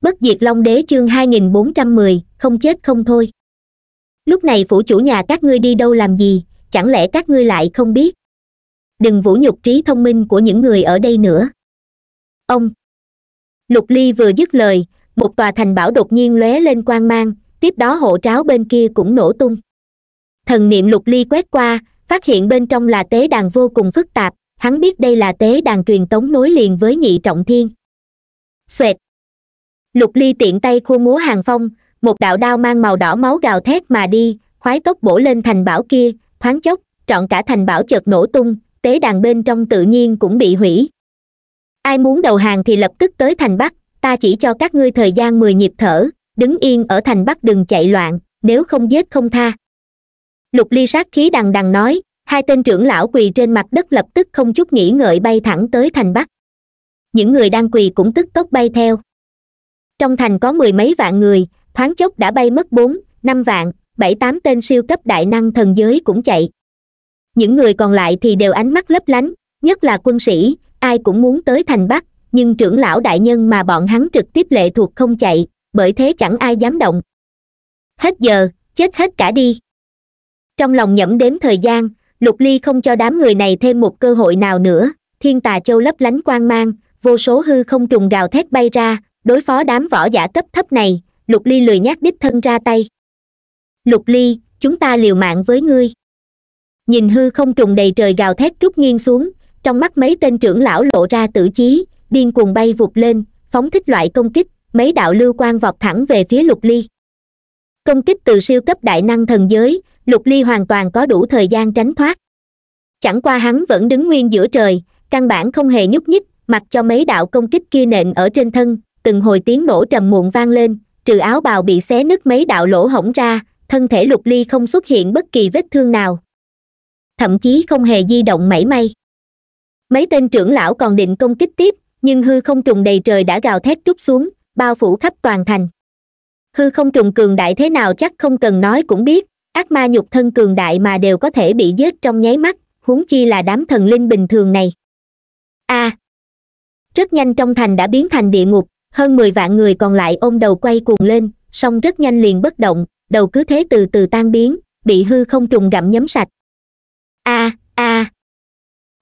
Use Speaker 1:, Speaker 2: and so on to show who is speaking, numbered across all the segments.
Speaker 1: bất diệt long đế chương 2410, không chết không thôi lúc này phủ chủ nhà các ngươi đi đâu làm gì chẳng lẽ các ngươi lại không biết đừng vũ nhục trí thông minh của những người ở đây nữa ông lục ly vừa dứt lời một tòa thành bảo đột nhiên lóe lên quang mang tiếp đó hộ tráo bên kia cũng nổ tung thần niệm lục ly quét qua phát hiện bên trong là tế đàn vô cùng phức tạp hắn biết đây là tế đàn truyền tống nối liền với nhị trọng thiên xoẹt lục ly tiện tay khu múa hàng phong một đạo đao mang màu đỏ máu gào thét mà đi khoái tốc bổ lên thành bảo kia thoáng chốc trọn cả thành bảo chợt nổ tung tế đàn bên trong tự nhiên cũng bị hủy ai muốn đầu hàng thì lập tức tới thành bắc ta chỉ cho các ngươi thời gian mười nhịp thở đứng yên ở thành bắc đừng chạy loạn nếu không giết không tha lục ly sát khí đằng đằng nói hai tên trưởng lão quỳ trên mặt đất lập tức không chút nghĩ ngợi bay thẳng tới thành bắc những người đang quỳ cũng tức tốc bay theo trong thành có mười mấy vạn người thoáng chốc đã bay mất bốn năm vạn bảy tám tên siêu cấp đại năng thần giới cũng chạy những người còn lại thì đều ánh mắt lấp lánh nhất là quân sĩ ai cũng muốn tới thành bắc nhưng trưởng lão đại nhân mà bọn hắn trực tiếp lệ thuộc không chạy bởi thế chẳng ai dám động hết giờ chết hết cả đi trong lòng nhẫm đếm thời gian lục ly không cho đám người này thêm một cơ hội nào nữa thiên tà châu lấp lánh quang mang vô số hư không trùng gào thét bay ra đối phó đám võ giả cấp thấp này lục ly lười nhác đích thân ra tay lục ly chúng ta liều mạng với ngươi nhìn hư không trùng đầy trời gào thét trút nghiêng xuống trong mắt mấy tên trưởng lão lộ ra tử chí điên cuồng bay vụt lên phóng thích loại công kích mấy đạo lưu quan vọt thẳng về phía lục ly công kích từ siêu cấp đại năng thần giới lục ly hoàn toàn có đủ thời gian tránh thoát chẳng qua hắn vẫn đứng nguyên giữa trời căn bản không hề nhúc nhích mặc cho mấy đạo công kích kia nện ở trên thân từng hồi tiếng nổ trầm muộn vang lên trừ áo bào bị xé nứt mấy đạo lỗ hổng ra thân thể lục ly không xuất hiện bất kỳ vết thương nào thậm chí không hề di động mảy may mấy tên trưởng lão còn định công kích tiếp nhưng hư không trùng đầy trời đã gào thét trút xuống bao phủ khắp toàn thành hư không trùng cường đại thế nào chắc không cần nói cũng biết ác ma nhục thân cường đại mà đều có thể bị giết trong nháy mắt huống chi là đám thần linh bình thường này a à, rất nhanh trong thành đã biến thành địa ngục hơn mười vạn người còn lại ôm đầu quay cuồng lên song rất nhanh liền bất động đầu cứ thế từ từ tan biến bị hư không trùng gặm nhấm sạch a a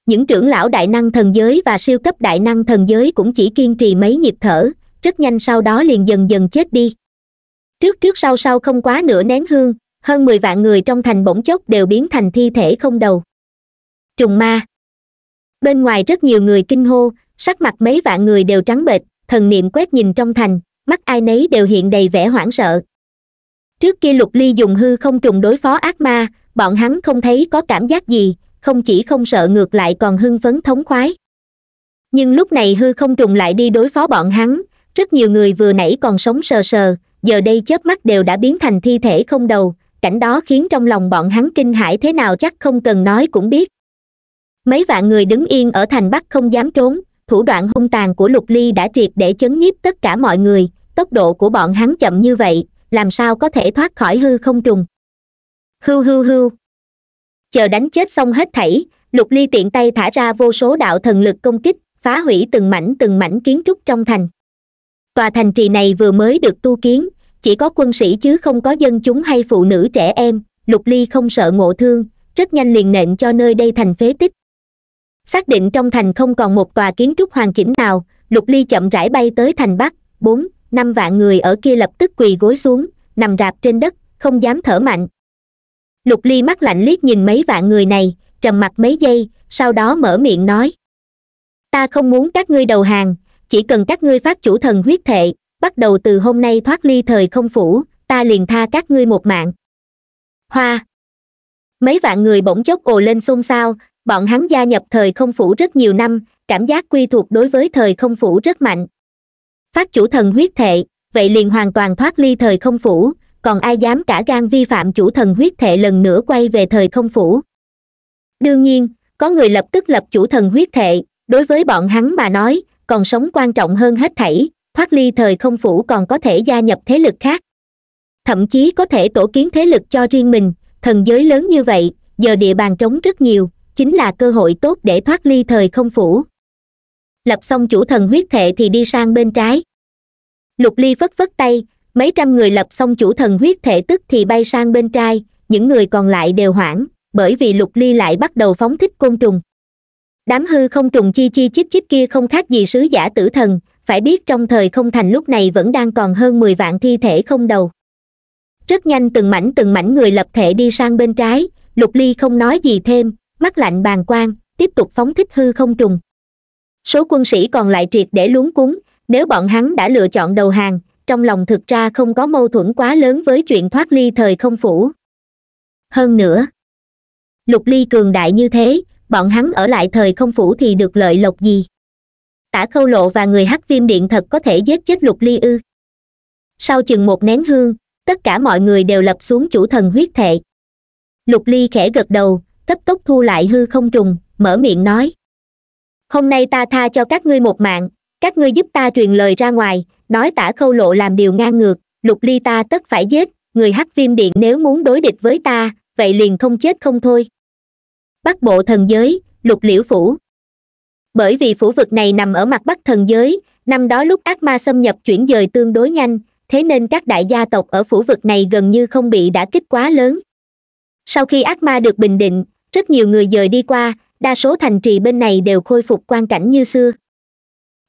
Speaker 1: những trưởng lão đại năng thần giới và siêu cấp đại năng thần giới cũng chỉ kiên trì mấy nhịp thở rất nhanh sau đó liền dần dần chết đi trước trước sau sau không quá nửa nén hương hơn mười vạn người trong thành bỗng chốc đều biến thành thi thể không đầu trùng ma bên ngoài rất nhiều người kinh hô sắc mặt mấy vạn người đều trắng bệch thần niệm quét nhìn trong thành mắt ai nấy đều hiện đầy vẻ hoảng sợ trước kia lục ly dùng hư không trùng đối phó ác ma bọn hắn không thấy có cảm giác gì không chỉ không sợ ngược lại còn hưng phấn thống khoái nhưng lúc này hư không trùng lại đi đối phó bọn hắn rất nhiều người vừa nãy còn sống sờ sờ giờ đây chớp mắt đều đã biến thành thi thể không đầu cảnh đó khiến trong lòng bọn hắn kinh hãi thế nào chắc không cần nói cũng biết mấy vạn người đứng yên ở thành bắc không dám trốn thủ đoạn hung tàn của lục ly đã triệt để chấn nhiếp tất cả mọi người tốc độ của bọn hắn chậm như vậy làm sao có thể thoát khỏi hư không trùng hưu hưu hưu chờ đánh chết xong hết thảy lục ly tiện tay thả ra vô số đạo thần lực công kích phá hủy từng mảnh từng mảnh kiến trúc trong thành tòa thành trì này vừa mới được tu kiến chỉ có quân sĩ chứ không có dân chúng hay phụ nữ trẻ em lục ly không sợ ngộ thương rất nhanh liền nện cho nơi đây thành phế tích xác định trong thành không còn một tòa kiến trúc hoàn chỉnh nào lục ly chậm rãi bay tới thành bắc bốn năm vạn người ở kia lập tức quỳ gối xuống nằm rạp trên đất không dám thở mạnh lục ly mắt lạnh liếc nhìn mấy vạn người này trầm mặt mấy giây sau đó mở miệng nói ta không muốn các ngươi đầu hàng chỉ cần các ngươi phát chủ thần huyết thệ bắt đầu từ hôm nay thoát ly thời không phủ ta liền tha các ngươi một mạng hoa mấy vạn người bỗng chốc ồ lên xôn xao bọn hắn gia nhập thời không phủ rất nhiều năm cảm giác quy thuộc đối với thời không phủ rất mạnh phát chủ thần huyết thệ vậy liền hoàn toàn thoát ly thời không phủ còn ai dám cả gan vi phạm chủ thần huyết thệ lần nữa quay về thời không phủ đương nhiên có người lập tức lập chủ thần huyết thệ đối với bọn hắn mà nói còn sống quan trọng hơn hết thảy thoát ly thời không phủ còn có thể gia nhập thế lực khác thậm chí có thể tổ kiến thế lực cho riêng mình thần giới lớn như vậy giờ địa bàn trống rất nhiều chính là cơ hội tốt để thoát ly thời không phủ lập xong chủ thần huyết thệ thì đi sang bên trái lục ly phất phất tay mấy trăm người lập xong chủ thần huyết thể tức thì bay sang bên trái những người còn lại đều hoảng bởi vì lục ly lại bắt đầu phóng thích côn trùng đám hư không trùng chi chi chít chít kia không khác gì sứ giả tử thần phải biết trong thời không thành lúc này vẫn đang còn hơn mười vạn thi thể không đầu rất nhanh từng mảnh từng mảnh người lập thể đi sang bên trái lục ly không nói gì thêm mắt lạnh bàn quang tiếp tục phóng thích hư không trùng số quân sĩ còn lại triệt để luống cuống nếu bọn hắn đã lựa chọn đầu hàng trong lòng thực ra không có mâu thuẫn quá lớn với chuyện thoát ly thời không phủ hơn nữa lục ly cường đại như thế bọn hắn ở lại thời không phủ thì được lợi lộc gì tả khâu lộ và người hắc viêm điện thật có thể giết chết lục ly ư sau chừng một nén hương tất cả mọi người đều lập xuống chủ thần huyết thệ lục ly khẽ gật đầu cấp tốc thu lại hư không trùng mở miệng nói hôm nay ta tha cho các ngươi một mạng các ngươi giúp ta truyền lời ra ngoài nói tả khâu lộ làm điều ngang ngược lục ly ta tất phải giết người hắc viêm điện nếu muốn đối địch với ta vậy liền không chết không thôi bắc bộ thần giới lục liễu phủ bởi vì phủ vực này nằm ở mặt bắc thần giới năm đó lúc ác ma xâm nhập chuyển dời tương đối nhanh thế nên các đại gia tộc ở phủ vực này gần như không bị đả kích quá lớn sau khi ác ma được bình định rất nhiều người dời đi qua đa số thành trì bên này đều khôi phục quan cảnh như xưa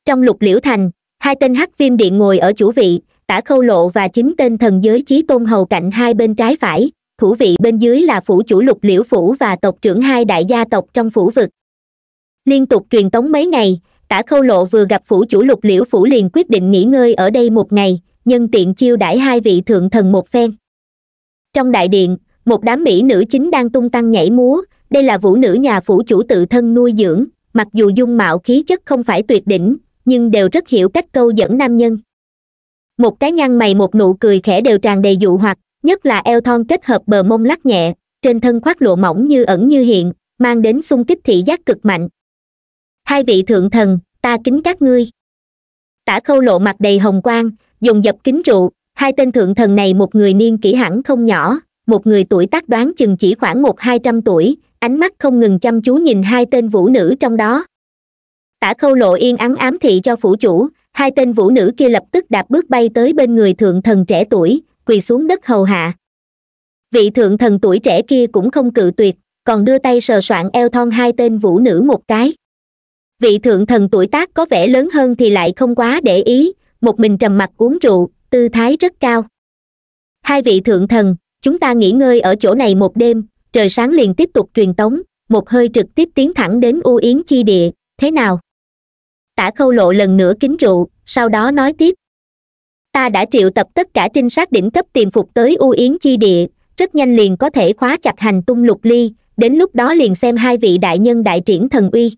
Speaker 1: trong lục liễu thành hai tên hắc viêm điện ngồi ở chủ vị tả khâu lộ và chính tên thần giới chí tôn hầu cạnh hai bên trái phải thủ vị bên dưới là phủ chủ lục liễu phủ và tộc trưởng hai đại gia tộc trong phủ vực liên tục truyền tống mấy ngày tả khâu lộ vừa gặp phủ chủ lục liễu phủ liền quyết định nghỉ ngơi ở đây một ngày nhân tiện chiêu đãi hai vị thượng thần một phen trong đại điện một đám mỹ nữ chính đang tung tăng nhảy múa đây là vũ nữ nhà phủ chủ tự thân nuôi dưỡng mặc dù dung mạo khí chất không phải tuyệt đỉnh nhưng đều rất hiểu cách câu dẫn nam nhân một cái nhăn mày một nụ cười khẽ đều tràn đầy dụ hoặc nhất là eo thon kết hợp bờ mông lắc nhẹ trên thân khoác lụa mỏng như ẩn như hiện mang đến xung kích thị giác cực mạnh hai vị thượng thần ta kính các ngươi tả khâu lộ mặt đầy hồng quang dùng dập kính rượu hai tên thượng thần này một người niên kỹ hẳn không nhỏ một người tuổi tác đoán chừng chỉ khoảng một hai trăm tuổi ánh mắt không ngừng chăm chú nhìn hai tên vũ nữ trong đó tả khâu lộ yên ắng ám thị cho phủ chủ hai tên vũ nữ kia lập tức đạp bước bay tới bên người thượng thần trẻ tuổi quỳ xuống đất hầu hạ vị thượng thần tuổi trẻ kia cũng không cự tuyệt còn đưa tay sờ soạn eo thon hai tên vũ nữ một cái vị thượng thần tuổi tác có vẻ lớn hơn thì lại không quá để ý một mình trầm mặc uống rượu tư thái rất cao hai vị thượng thần chúng ta nghỉ ngơi ở chỗ này một đêm trời sáng liền tiếp tục truyền tống một hơi trực tiếp tiến thẳng đến u yến chi địa thế nào tả khâu lộ lần nữa kính rượu sau đó nói tiếp ta đã triệu tập tất cả trinh sát đỉnh cấp tìm phục tới u yến chi địa rất nhanh liền có thể khóa chặt hành tung lục ly đến lúc đó liền xem hai vị đại nhân đại triển thần uy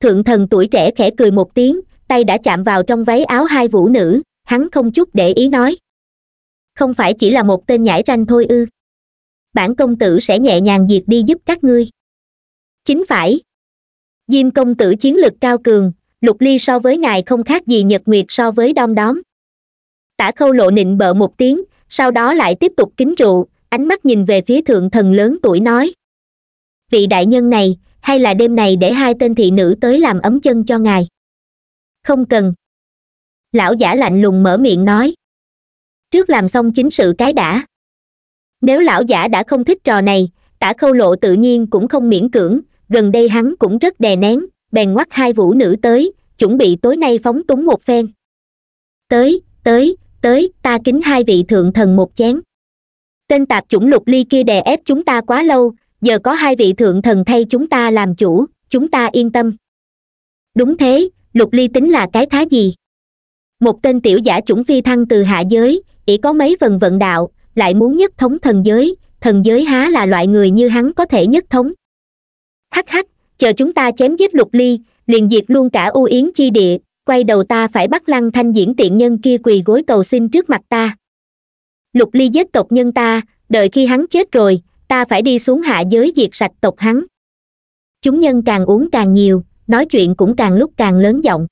Speaker 1: thượng thần tuổi trẻ khẽ cười một tiếng tay đã chạm vào trong váy áo hai vũ nữ hắn không chút để ý nói không phải chỉ là một tên nhãi ranh thôi ư bản công tử sẽ nhẹ nhàng diệt đi giúp các ngươi chính phải diêm công tử chiến lực cao cường lục ly so với ngài không khác gì nhật nguyệt so với đom đóm tả khâu lộ nịnh bợ một tiếng sau đó lại tiếp tục kính rượu ánh mắt nhìn về phía thượng thần lớn tuổi nói vị đại nhân này hay là đêm này để hai tên thị nữ tới làm ấm chân cho ngài không cần lão giả lạnh lùng mở miệng nói trước làm xong chính sự cái đã nếu lão giả đã không thích trò này tả khâu lộ tự nhiên cũng không miễn cưỡng gần đây hắn cũng rất đè nén bèn ngoắt hai vũ nữ tới chuẩn bị tối nay phóng túng một phen tới tới tới ta kính hai vị thượng thần một chén tên tạp chủng lục ly kia đè ép chúng ta quá lâu giờ có hai vị thượng thần thay chúng ta làm chủ chúng ta yên tâm đúng thế lục ly tính là cái thá gì một tên tiểu giả chủng phi thăng từ hạ giới ỷ có mấy phần vận đạo lại muốn nhất thống thần giới thần giới há là loại người như hắn có thể nhất thống hắc hắc chờ chúng ta chém giết lục ly liền diệt luôn cả u yến chi địa quay đầu ta phải bắt lăng thanh diễn tiện nhân kia quỳ gối cầu xin trước mặt ta lục ly giết tộc nhân ta đợi khi hắn chết rồi ta phải đi xuống hạ giới diệt sạch tộc hắn chúng nhân càng uống càng nhiều nói chuyện cũng càng lúc càng lớn giọng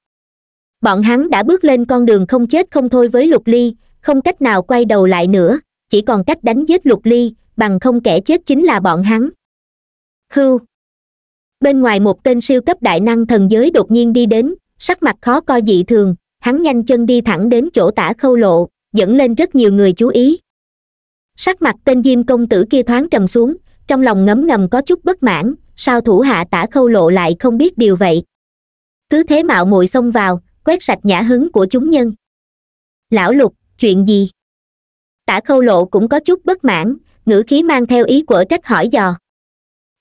Speaker 1: bọn hắn đã bước lên con đường không chết không thôi với lục ly không cách nào quay đầu lại nữa chỉ còn cách đánh giết lục ly bằng không kẻ chết chính là bọn hắn hưu bên ngoài một tên siêu cấp đại năng thần giới đột nhiên đi đến sắc mặt khó coi dị thường hắn nhanh chân đi thẳng đến chỗ tả khâu lộ dẫn lên rất nhiều người chú ý sắc mặt tên diêm công tử kia thoáng trầm xuống trong lòng ngấm ngầm có chút bất mãn sao thủ hạ tả khâu lộ lại không biết điều vậy cứ thế mạo muội xông vào quét sạch nhã hứng của chúng nhân lão lục chuyện gì tả khâu lộ cũng có chút bất mãn ngữ khí mang theo ý của trách hỏi dò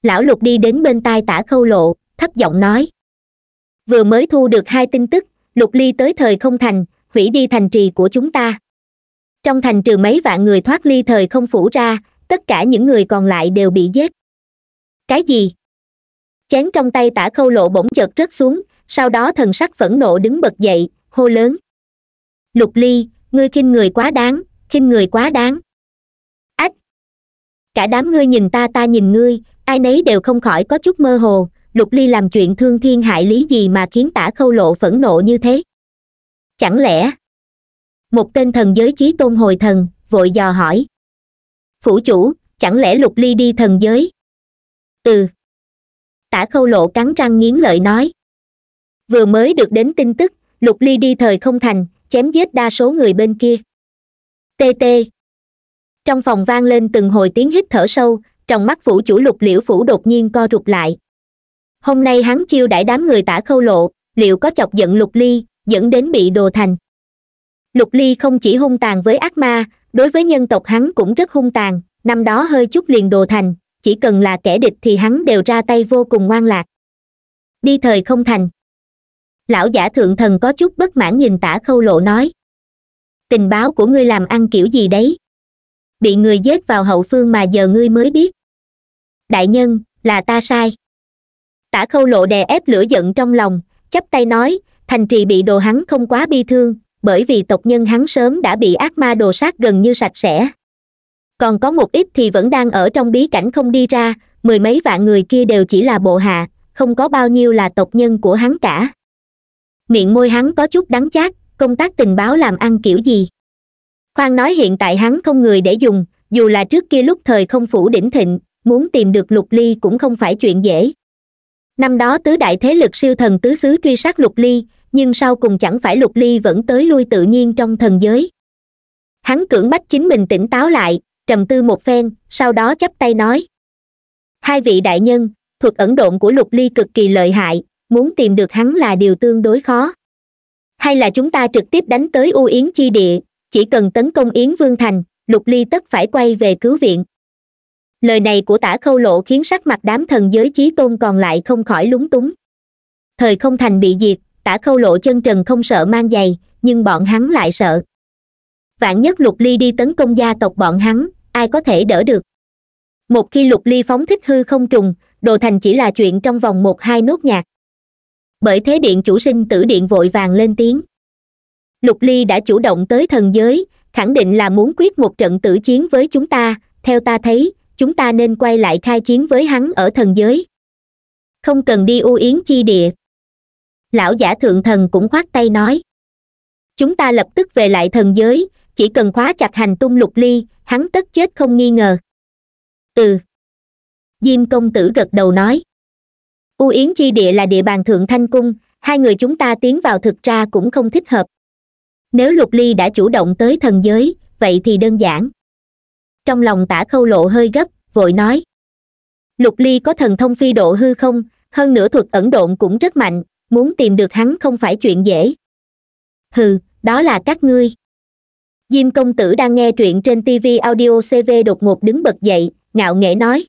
Speaker 1: lão lục đi đến bên tai tả khâu lộ thấp giọng nói vừa mới thu được hai tin tức lục ly tới thời không thành hủy đi thành trì của chúng ta trong thành trừ mấy vạn người thoát ly thời không phủ ra tất cả những người còn lại đều bị giết cái gì chén trong tay tả khâu lộ bỗng chợt rớt xuống sau đó thần sắc phẫn nộ đứng bật dậy hô lớn lục ly ngươi khinh người quá đáng khinh người quá đáng ách cả đám ngươi nhìn ta ta nhìn ngươi ai nấy đều không khỏi có chút mơ hồ lục ly làm chuyện thương thiên hại lý gì mà khiến tả khâu lộ phẫn nộ như thế chẳng lẽ một tên thần giới chí tôn hồi thần vội dò hỏi phủ chủ chẳng lẽ lục ly đi thần giới ừ tả khâu lộ cắn răng nghiến lợi nói vừa mới được đến tin tức lục ly đi thời không thành chém giết đa số người bên kia tt trong phòng vang lên từng hồi tiếng hít thở sâu trong mắt phủ chủ lục liễu phủ đột nhiên co rụt lại hôm nay hắn chiêu đãi đám người tả khâu lộ liệu có chọc giận lục ly dẫn đến bị đồ thành lục ly không chỉ hung tàn với ác ma đối với nhân tộc hắn cũng rất hung tàn năm đó hơi chút liền đồ thành chỉ cần là kẻ địch thì hắn đều ra tay vô cùng ngoan lạc đi thời không thành lão giả thượng thần có chút bất mãn nhìn tả khâu lộ nói tình báo của ngươi làm ăn kiểu gì đấy bị người giết vào hậu phương mà giờ ngươi mới biết đại nhân là ta sai tả khâu lộ đè ép lửa giận trong lòng chắp tay nói thành trì bị đồ hắn không quá bi thương bởi vì tộc nhân hắn sớm đã bị ác ma đồ sát gần như sạch sẽ còn có một ít thì vẫn đang ở trong bí cảnh không đi ra mười mấy vạn người kia đều chỉ là bộ hạ không có bao nhiêu là tộc nhân của hắn cả miệng môi hắn có chút đắng chát công tác tình báo làm ăn kiểu gì khoan nói hiện tại hắn không người để dùng dù là trước kia lúc thời không phủ đỉnh thịnh muốn tìm được lục ly cũng không phải chuyện dễ năm đó tứ đại thế lực siêu thần tứ xứ truy sát lục ly nhưng sau cùng chẳng phải lục ly vẫn tới lui tự nhiên trong thần giới hắn cưỡng bách chính mình tỉnh táo lại trầm tư một phen sau đó chắp tay nói hai vị đại nhân thuật ẩn độn của lục ly cực kỳ lợi hại muốn tìm được hắn là điều tương đối khó hay là chúng ta trực tiếp đánh tới u yến chi địa chỉ cần tấn công yến vương thành lục ly tất phải quay về cứu viện lời này của tả khâu lộ khiến sắc mặt đám thần giới chí tôn còn lại không khỏi lúng túng thời không thành bị diệt tả khâu lộ chân trần không sợ mang giày nhưng bọn hắn lại sợ vạn nhất lục ly đi tấn công gia tộc bọn hắn ai có thể đỡ được một khi lục ly phóng thích hư không trùng đồ thành chỉ là chuyện trong vòng một hai nốt nhạc bởi thế điện chủ sinh tử điện vội vàng lên tiếng lục ly đã chủ động tới thần giới khẳng định là muốn quyết một trận tử chiến với chúng ta theo ta thấy chúng ta nên quay lại khai chiến với hắn ở thần giới không cần đi u yến chi địa lão giả thượng thần cũng khoát tay nói chúng ta lập tức về lại thần giới chỉ cần khóa chặt hành tung lục ly hắn tất chết không nghi ngờ ừ diêm công tử gật đầu nói u yến chi địa là địa bàn thượng thanh cung hai người chúng ta tiến vào thực ra cũng không thích hợp nếu lục ly đã chủ động tới thần giới vậy thì đơn giản trong lòng tả khâu lộ hơi gấp vội nói lục ly có thần thông phi độ hư không hơn nữa thuật ẩn độn cũng rất mạnh muốn tìm được hắn không phải chuyện dễ hừ đó là các ngươi diêm công tử đang nghe truyện trên tv audio cv đột ngột đứng bật dậy ngạo nghễ nói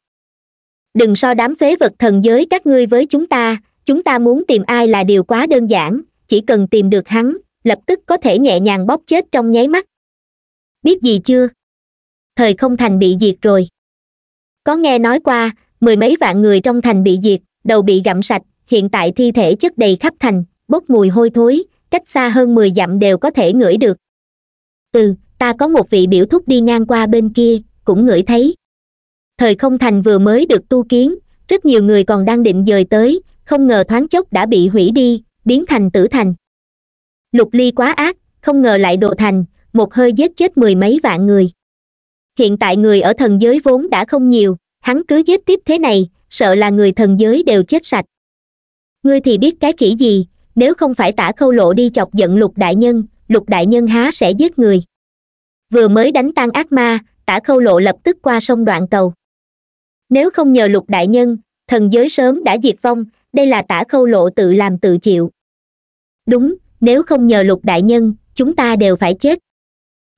Speaker 1: đừng so đám phế vật thần giới các ngươi với chúng ta chúng ta muốn tìm ai là điều quá đơn giản chỉ cần tìm được hắn lập tức có thể nhẹ nhàng bóp chết trong nháy mắt biết gì chưa thời không thành bị diệt rồi có nghe nói qua mười mấy vạn người trong thành bị diệt đầu bị gặm sạch hiện tại thi thể chất đầy khắp thành bốc mùi hôi thối cách xa hơn mười dặm đều có thể ngửi được ừ ta có một vị biểu thúc đi ngang qua bên kia cũng ngửi thấy thời không thành vừa mới được tu kiến rất nhiều người còn đang định dời tới không ngờ thoáng chốc đã bị hủy đi biến thành tử thành lục ly quá ác không ngờ lại đồ thành một hơi giết chết mười mấy vạn người hiện tại người ở thần giới vốn đã không nhiều hắn cứ giết tiếp thế này sợ là người thần giới đều chết sạch ngươi thì biết cái kỹ gì nếu không phải tả khâu lộ đi chọc giận lục đại nhân lục đại nhân há sẽ giết người vừa mới đánh tan ác ma tả khâu lộ lập tức qua sông đoạn cầu nếu không nhờ lục đại nhân thần giới sớm đã diệt vong đây là tả khâu lộ tự làm tự chịu đúng nếu không nhờ lục đại nhân chúng ta đều phải chết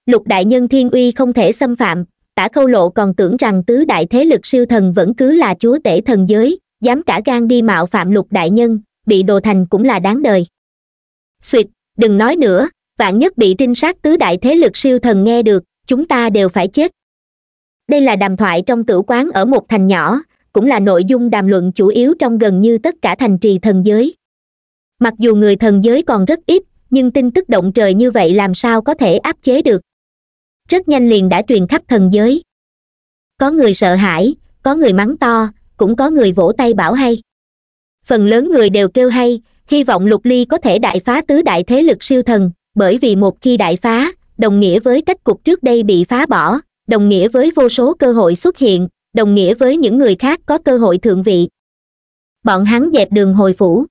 Speaker 1: lục đại nhân thiên uy không thể xâm phạm tả khâu lộ còn tưởng rằng tứ đại thế lực siêu thần vẫn cứ là chúa tể thần giới dám cả gan đi mạo phạm lục đại nhân bị đồ thành cũng là đáng đời suỵt đừng nói nữa vạn nhất bị trinh sát tứ đại thế lực siêu thần nghe được chúng ta đều phải chết đây là đàm thoại trong tử quán ở một thành nhỏ cũng là nội dung đàm luận chủ yếu trong gần như tất cả thành trì thần giới mặc dù người thần giới còn rất ít nhưng tin tức động trời như vậy làm sao có thể áp chế được rất nhanh liền đã truyền khắp thần giới có người sợ hãi có người mắng to cũng có người vỗ tay bảo hay phần lớn người đều kêu hay hy vọng lục ly có thể đại phá tứ đại thế lực siêu thần bởi vì một khi đại phá đồng nghĩa với cách cục trước đây bị phá bỏ đồng nghĩa với vô số cơ hội xuất hiện đồng nghĩa với những người khác có cơ hội thượng vị bọn hắn dẹp đường hồi phủ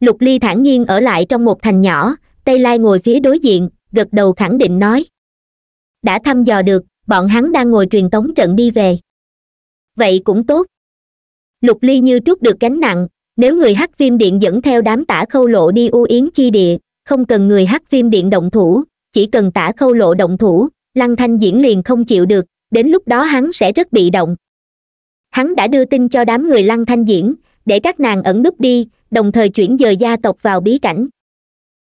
Speaker 1: lục ly thản nhiên ở lại trong một thành nhỏ tây lai ngồi phía đối diện gật đầu khẳng định nói đã thăm dò được bọn hắn đang ngồi truyền tống trận đi về vậy cũng tốt lục ly như trút được gánh nặng nếu người hắc viêm điện dẫn theo đám tả khâu lộ đi u yến chi địa không cần người hắc viêm điện động thủ chỉ cần tả khâu lộ động thủ lăng thanh diễn liền không chịu được đến lúc đó hắn sẽ rất bị động hắn đã đưa tin cho đám người lăng thanh diễn để các nàng ẩn núp đi đồng thời chuyển dời gia tộc vào bí cảnh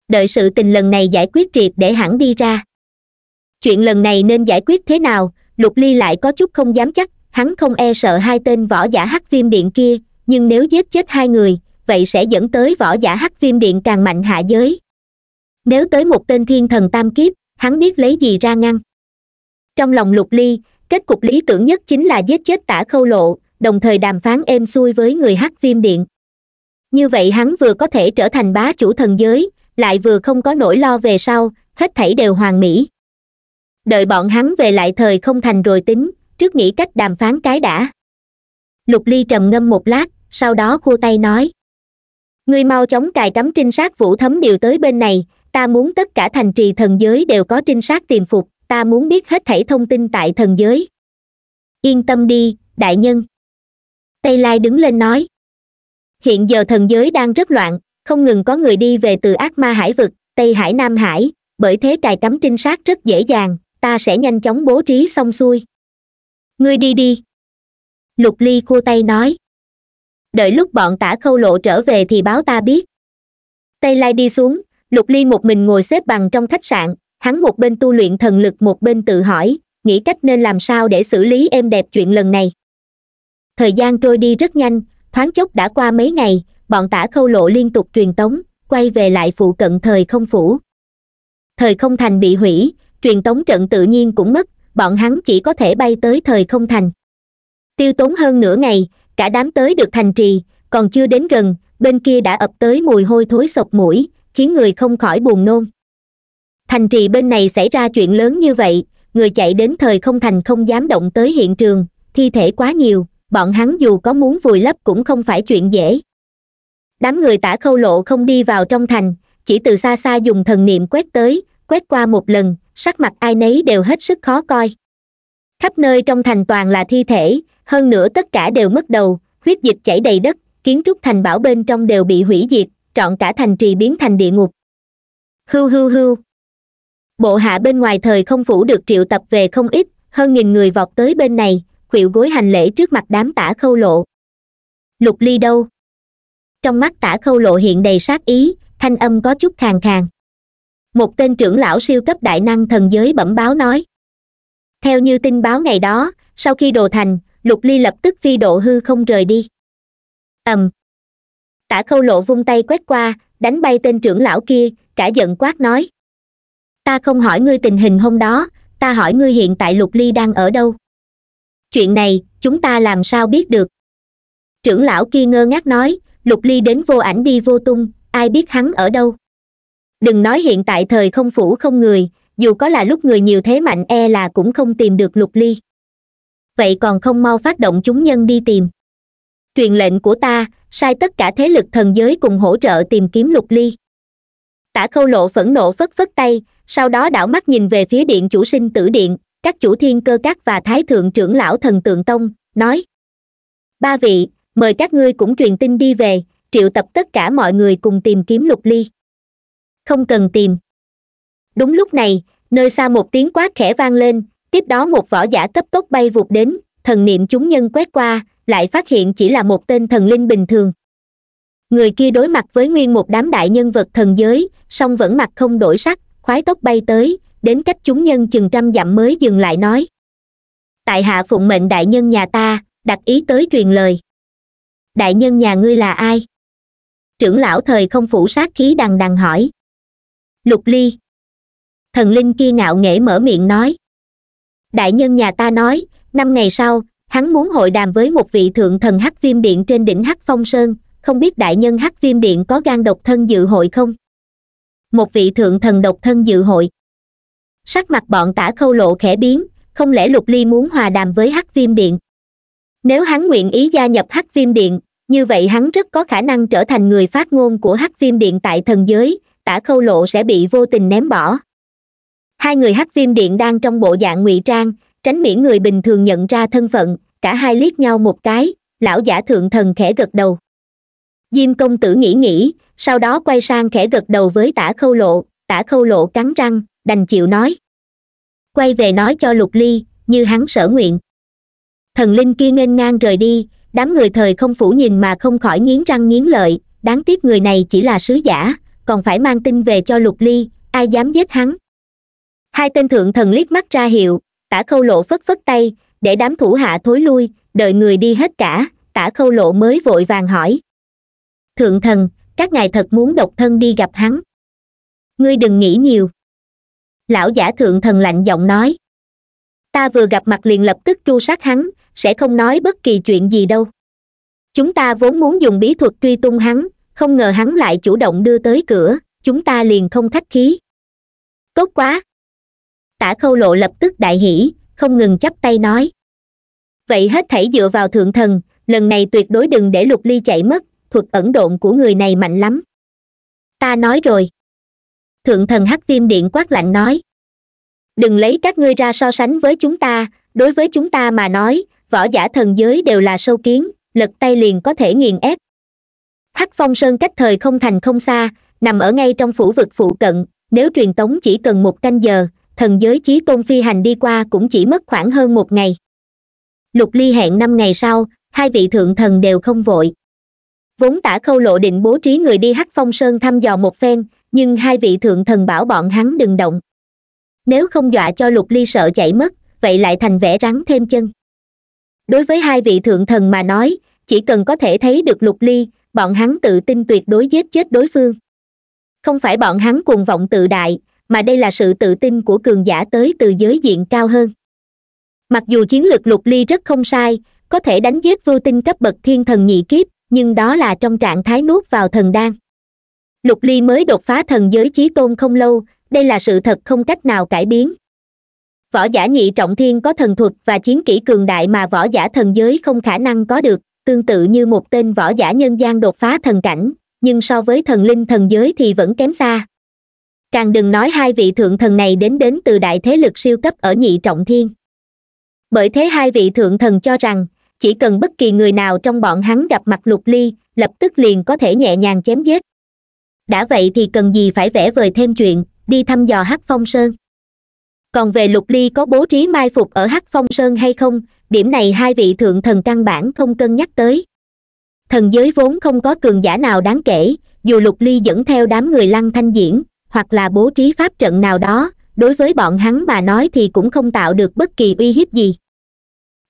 Speaker 1: đợi sự tình lần này giải quyết triệt để hẳn đi ra chuyện lần này nên giải quyết thế nào lục ly lại có chút không dám chắc hắn không e sợ hai tên võ giả hắc viêm điện kia nhưng nếu giết chết hai người vậy sẽ dẫn tới võ giả hắc viêm điện càng mạnh hạ giới nếu tới một tên thiên thần tam kiếp hắn biết lấy gì ra ngăn trong lòng lục ly kết cục lý tưởng nhất chính là giết chết tả khâu lộ đồng thời đàm phán êm xuôi với người hắc viêm điện như vậy hắn vừa có thể trở thành bá chủ thần giới lại vừa không có nỗi lo về sau hết thảy đều hoàn mỹ đợi bọn hắn về lại thời không thành rồi tính trước nghĩ cách đàm phán cái đã lục ly trầm ngâm một lát sau đó khua tay nói ngươi mau chóng cài cắm trinh sát vũ thấm điều tới bên này ta muốn tất cả thành trì thần giới đều có trinh sát tìm phục ta muốn biết hết thảy thông tin tại thần giới yên tâm đi đại nhân tây lai đứng lên nói hiện giờ thần giới đang rất loạn không ngừng có người đi về từ ác ma hải vực tây hải nam hải bởi thế cài cắm trinh sát rất dễ dàng ta sẽ nhanh chóng bố trí xong xuôi ngươi đi đi lục ly khua tay nói đợi lúc bọn tả khâu lộ trở về thì báo ta biết tây lai đi xuống lục ly một mình ngồi xếp bằng trong khách sạn hắn một bên tu luyện thần lực một bên tự hỏi nghĩ cách nên làm sao để xử lý êm đẹp chuyện lần này thời gian trôi đi rất nhanh thoáng chốc đã qua mấy ngày bọn tả khâu lộ liên tục truyền tống quay về lại phụ cận thời không phủ thời không thành bị hủy truyền tống trận tự nhiên cũng mất bọn hắn chỉ có thể bay tới thời không thành tiêu tốn hơn nửa ngày cả đám tới được thành trì còn chưa đến gần bên kia đã ập tới mùi hôi thối sộc mũi khiến người không khỏi buồn nôn thành trì bên này xảy ra chuyện lớn như vậy người chạy đến thời không thành không dám động tới hiện trường thi thể quá nhiều bọn hắn dù có muốn vùi lấp cũng không phải chuyện dễ đám người tả khâu lộ không đi vào trong thành chỉ từ xa xa dùng thần niệm quét tới quét qua một lần sắc mặt ai nấy đều hết sức khó coi khắp nơi trong thành toàn là thi thể hơn nữa tất cả đều mất đầu huyết dịch chảy đầy đất kiến trúc thành bảo bên trong đều bị hủy diệt trọn cả thành trì biến thành địa ngục hưu hưu hưu bộ hạ bên ngoài thời không phủ được triệu tập về không ít hơn nghìn người vọt tới bên này khuỵu gối hành lễ trước mặt đám tả khâu lộ lục ly đâu trong mắt tả khâu lộ hiện đầy sát ý thanh âm có chút khàn khàn một tên trưởng lão siêu cấp đại năng thần giới bẩm báo nói theo như tin báo ngày đó sau khi đồ thành lục ly lập tức phi độ hư không rời đi ầm tả khâu lộ vung tay quét qua đánh bay tên trưởng lão kia cả giận quát nói ta không hỏi ngươi tình hình hôm đó ta hỏi ngươi hiện tại lục ly đang ở đâu chuyện này chúng ta làm sao biết được trưởng lão kia ngơ ngác nói lục ly đến vô ảnh đi vô tung ai biết hắn ở đâu đừng nói hiện tại thời không phủ không người dù có là lúc người nhiều thế mạnh e là cũng không tìm được lục ly vậy còn không mau phát động chúng nhân đi tìm truyền lệnh của ta sai tất cả thế lực thần giới cùng hỗ trợ tìm kiếm lục ly tả khâu lộ phẫn nộ phất phất tay sau đó đảo mắt nhìn về phía điện chủ sinh tử điện các chủ thiên cơ các và thái thượng trưởng lão thần tượng tông nói ba vị mời các ngươi cũng truyền tin đi về triệu tập tất cả mọi người cùng tìm kiếm lục ly không cần tìm đúng lúc này nơi xa một tiếng quát khẽ vang lên tiếp đó một võ giả cấp tốc bay vụt đến thần niệm chúng nhân quét qua lại phát hiện chỉ là một tên thần linh bình thường người kia đối mặt với nguyên một đám đại nhân vật thần giới song vẫn mặt không đổi sắc khoái tốc bay tới đến cách chúng nhân chừng trăm dặm mới dừng lại nói tại hạ phụng mệnh đại nhân nhà ta đặt ý tới truyền lời đại nhân nhà ngươi là ai trưởng lão thời không phủ sát khí đằng đằng hỏi lục ly thần linh kia ngạo nghễ mở miệng nói đại nhân nhà ta nói năm ngày sau hắn muốn hội đàm với một vị thượng thần hắc viêm điện trên đỉnh hắc phong sơn không biết đại nhân hắc viêm điện có gan độc thân dự hội không một vị thượng thần độc thân dự hội sắc mặt bọn tả khâu lộ khẽ biến không lẽ lục ly muốn hòa đàm với hắc viêm điện nếu hắn nguyện ý gia nhập hắc viêm điện như vậy hắn rất có khả năng trở thành người phát ngôn của hắc viêm điện tại thần giới tả khâu lộ sẽ bị vô tình ném bỏ hai người hắc viêm điện đang trong bộ dạng ngụy trang tránh miễn người bình thường nhận ra thân phận cả hai liếc nhau một cái lão giả thượng thần khẽ gật đầu diêm công tử nghĩ nghĩ sau đó quay sang khẽ gật đầu với tả khâu lộ tả khâu lộ cắn răng đành chịu nói quay về nói cho lục ly như hắn sở nguyện thần linh kia nghênh ngang rời đi đám người thời không phủ nhìn mà không khỏi nghiến răng nghiến lợi đáng tiếc người này chỉ là sứ giả còn phải mang tin về cho lục ly ai dám giết hắn hai tên thượng thần liếc mắt ra hiệu tả khâu lộ phất phất tay để đám thủ hạ thối lui đợi người đi hết cả tả khâu lộ mới vội vàng hỏi thượng thần các ngài thật muốn độc thân đi gặp hắn ngươi đừng nghĩ nhiều lão giả thượng thần lạnh giọng nói ta vừa gặp mặt liền lập tức tru sát hắn sẽ không nói bất kỳ chuyện gì đâu chúng ta vốn muốn dùng bí thuật truy tung hắn không ngờ hắn lại chủ động đưa tới cửa chúng ta liền không khách khí tốt quá tả khâu lộ lập tức đại hỷ không ngừng chắp tay nói vậy hết thảy dựa vào thượng thần lần này tuyệt đối đừng để lục ly chạy mất thuật ẩn độn của người này mạnh lắm ta nói rồi thượng thần hắc viêm điện quát lạnh nói đừng lấy các ngươi ra so sánh với chúng ta đối với chúng ta mà nói võ giả thần giới đều là sâu kiến lật tay liền có thể nghiền ép hắc phong sơn cách thời không thành không xa nằm ở ngay trong phủ vực phụ cận nếu truyền tống chỉ cần một canh giờ thần giới chí tôn phi hành đi qua cũng chỉ mất khoảng hơn một ngày lục ly hẹn năm ngày sau hai vị thượng thần đều không vội vốn tả khâu lộ định bố trí người đi hắc phong sơn thăm dò một phen nhưng hai vị thượng thần bảo bọn hắn đừng động nếu không dọa cho lục ly sợ chạy mất vậy lại thành vẽ rắn thêm chân đối với hai vị thượng thần mà nói chỉ cần có thể thấy được lục ly bọn hắn tự tin tuyệt đối giết chết đối phương không phải bọn hắn cuồng vọng tự đại mà đây là sự tự tin của cường giả tới từ giới diện cao hơn mặc dù chiến lược lục ly rất không sai có thể đánh giết vô tinh cấp bậc thiên thần nhị kiếp nhưng đó là trong trạng thái nuốt vào thần đan lục ly mới đột phá thần giới chí tôn không lâu đây là sự thật không cách nào cải biến võ giả nhị trọng thiên có thần thuật và chiến kỹ cường đại mà võ giả thần giới không khả năng có được tương tự như một tên võ giả nhân gian đột phá thần cảnh nhưng so với thần linh thần giới thì vẫn kém xa càng đừng nói hai vị thượng thần này đến đến từ đại thế lực siêu cấp ở nhị trọng thiên bởi thế hai vị thượng thần cho rằng chỉ cần bất kỳ người nào trong bọn hắn gặp mặt lục ly lập tức liền có thể nhẹ nhàng chém giết đã vậy thì cần gì phải vẽ vời thêm chuyện đi thăm dò hắc phong sơn còn về lục ly có bố trí mai phục ở hắc phong sơn hay không điểm này hai vị thượng thần căn bản không cân nhắc tới thần giới vốn không có cường giả nào đáng kể dù lục ly dẫn theo đám người lăng thanh diễn hoặc là bố trí pháp trận nào đó đối với bọn hắn mà nói thì cũng không tạo được bất kỳ uy hiếp gì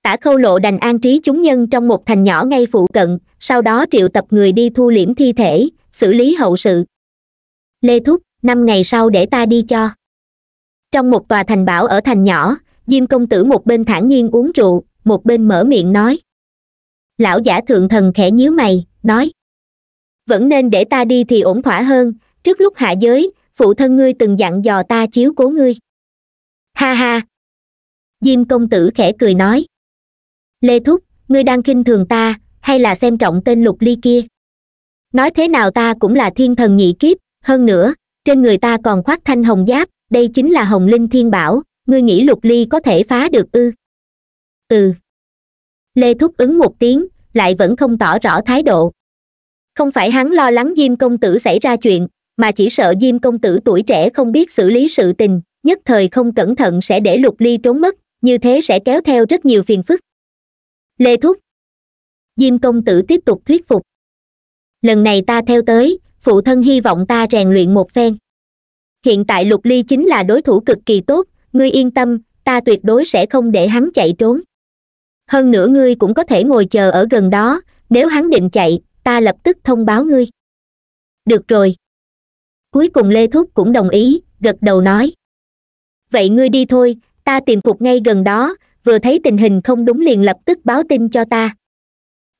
Speaker 1: tả khâu lộ đành an trí chúng nhân trong một thành nhỏ ngay phụ cận sau đó triệu tập người đi thu liễm thi thể xử lý hậu sự lê thúc năm ngày sau để ta đi cho trong một tòa thành bảo ở thành nhỏ diêm công tử một bên thản nhiên uống rượu một bên mở miệng nói lão giả thượng thần khẽ nhíu mày nói vẫn nên để ta đi thì ổn thỏa hơn trước lúc hạ giới phụ thân ngươi từng dặn dò ta chiếu cố ngươi ha ha diêm công tử khẽ cười nói lê thúc ngươi đang khinh thường ta hay là xem trọng tên lục ly kia nói thế nào ta cũng là thiên thần nhị kiếp hơn nữa trên người ta còn khoác thanh hồng giáp đây chính là hồng linh thiên bảo ngươi nghĩ lục ly có thể phá được ư ừ lê thúc ứng một tiếng lại vẫn không tỏ rõ thái độ không phải hắn lo lắng diêm công tử xảy ra chuyện mà chỉ sợ diêm công tử tuổi trẻ không biết xử lý sự tình nhất thời không cẩn thận sẽ để lục ly trốn mất như thế sẽ kéo theo rất nhiều phiền phức lê thúc diêm công tử tiếp tục thuyết phục lần này ta theo tới phụ thân hy vọng ta rèn luyện một phen hiện tại lục ly chính là đối thủ cực kỳ tốt ngươi yên tâm ta tuyệt đối sẽ không để hắn chạy trốn hơn nữa ngươi cũng có thể ngồi chờ ở gần đó nếu hắn định chạy ta lập tức thông báo ngươi được rồi cuối cùng lê thúc cũng đồng ý gật đầu nói vậy ngươi đi thôi ta tìm phục ngay gần đó vừa thấy tình hình không đúng liền lập tức báo tin cho ta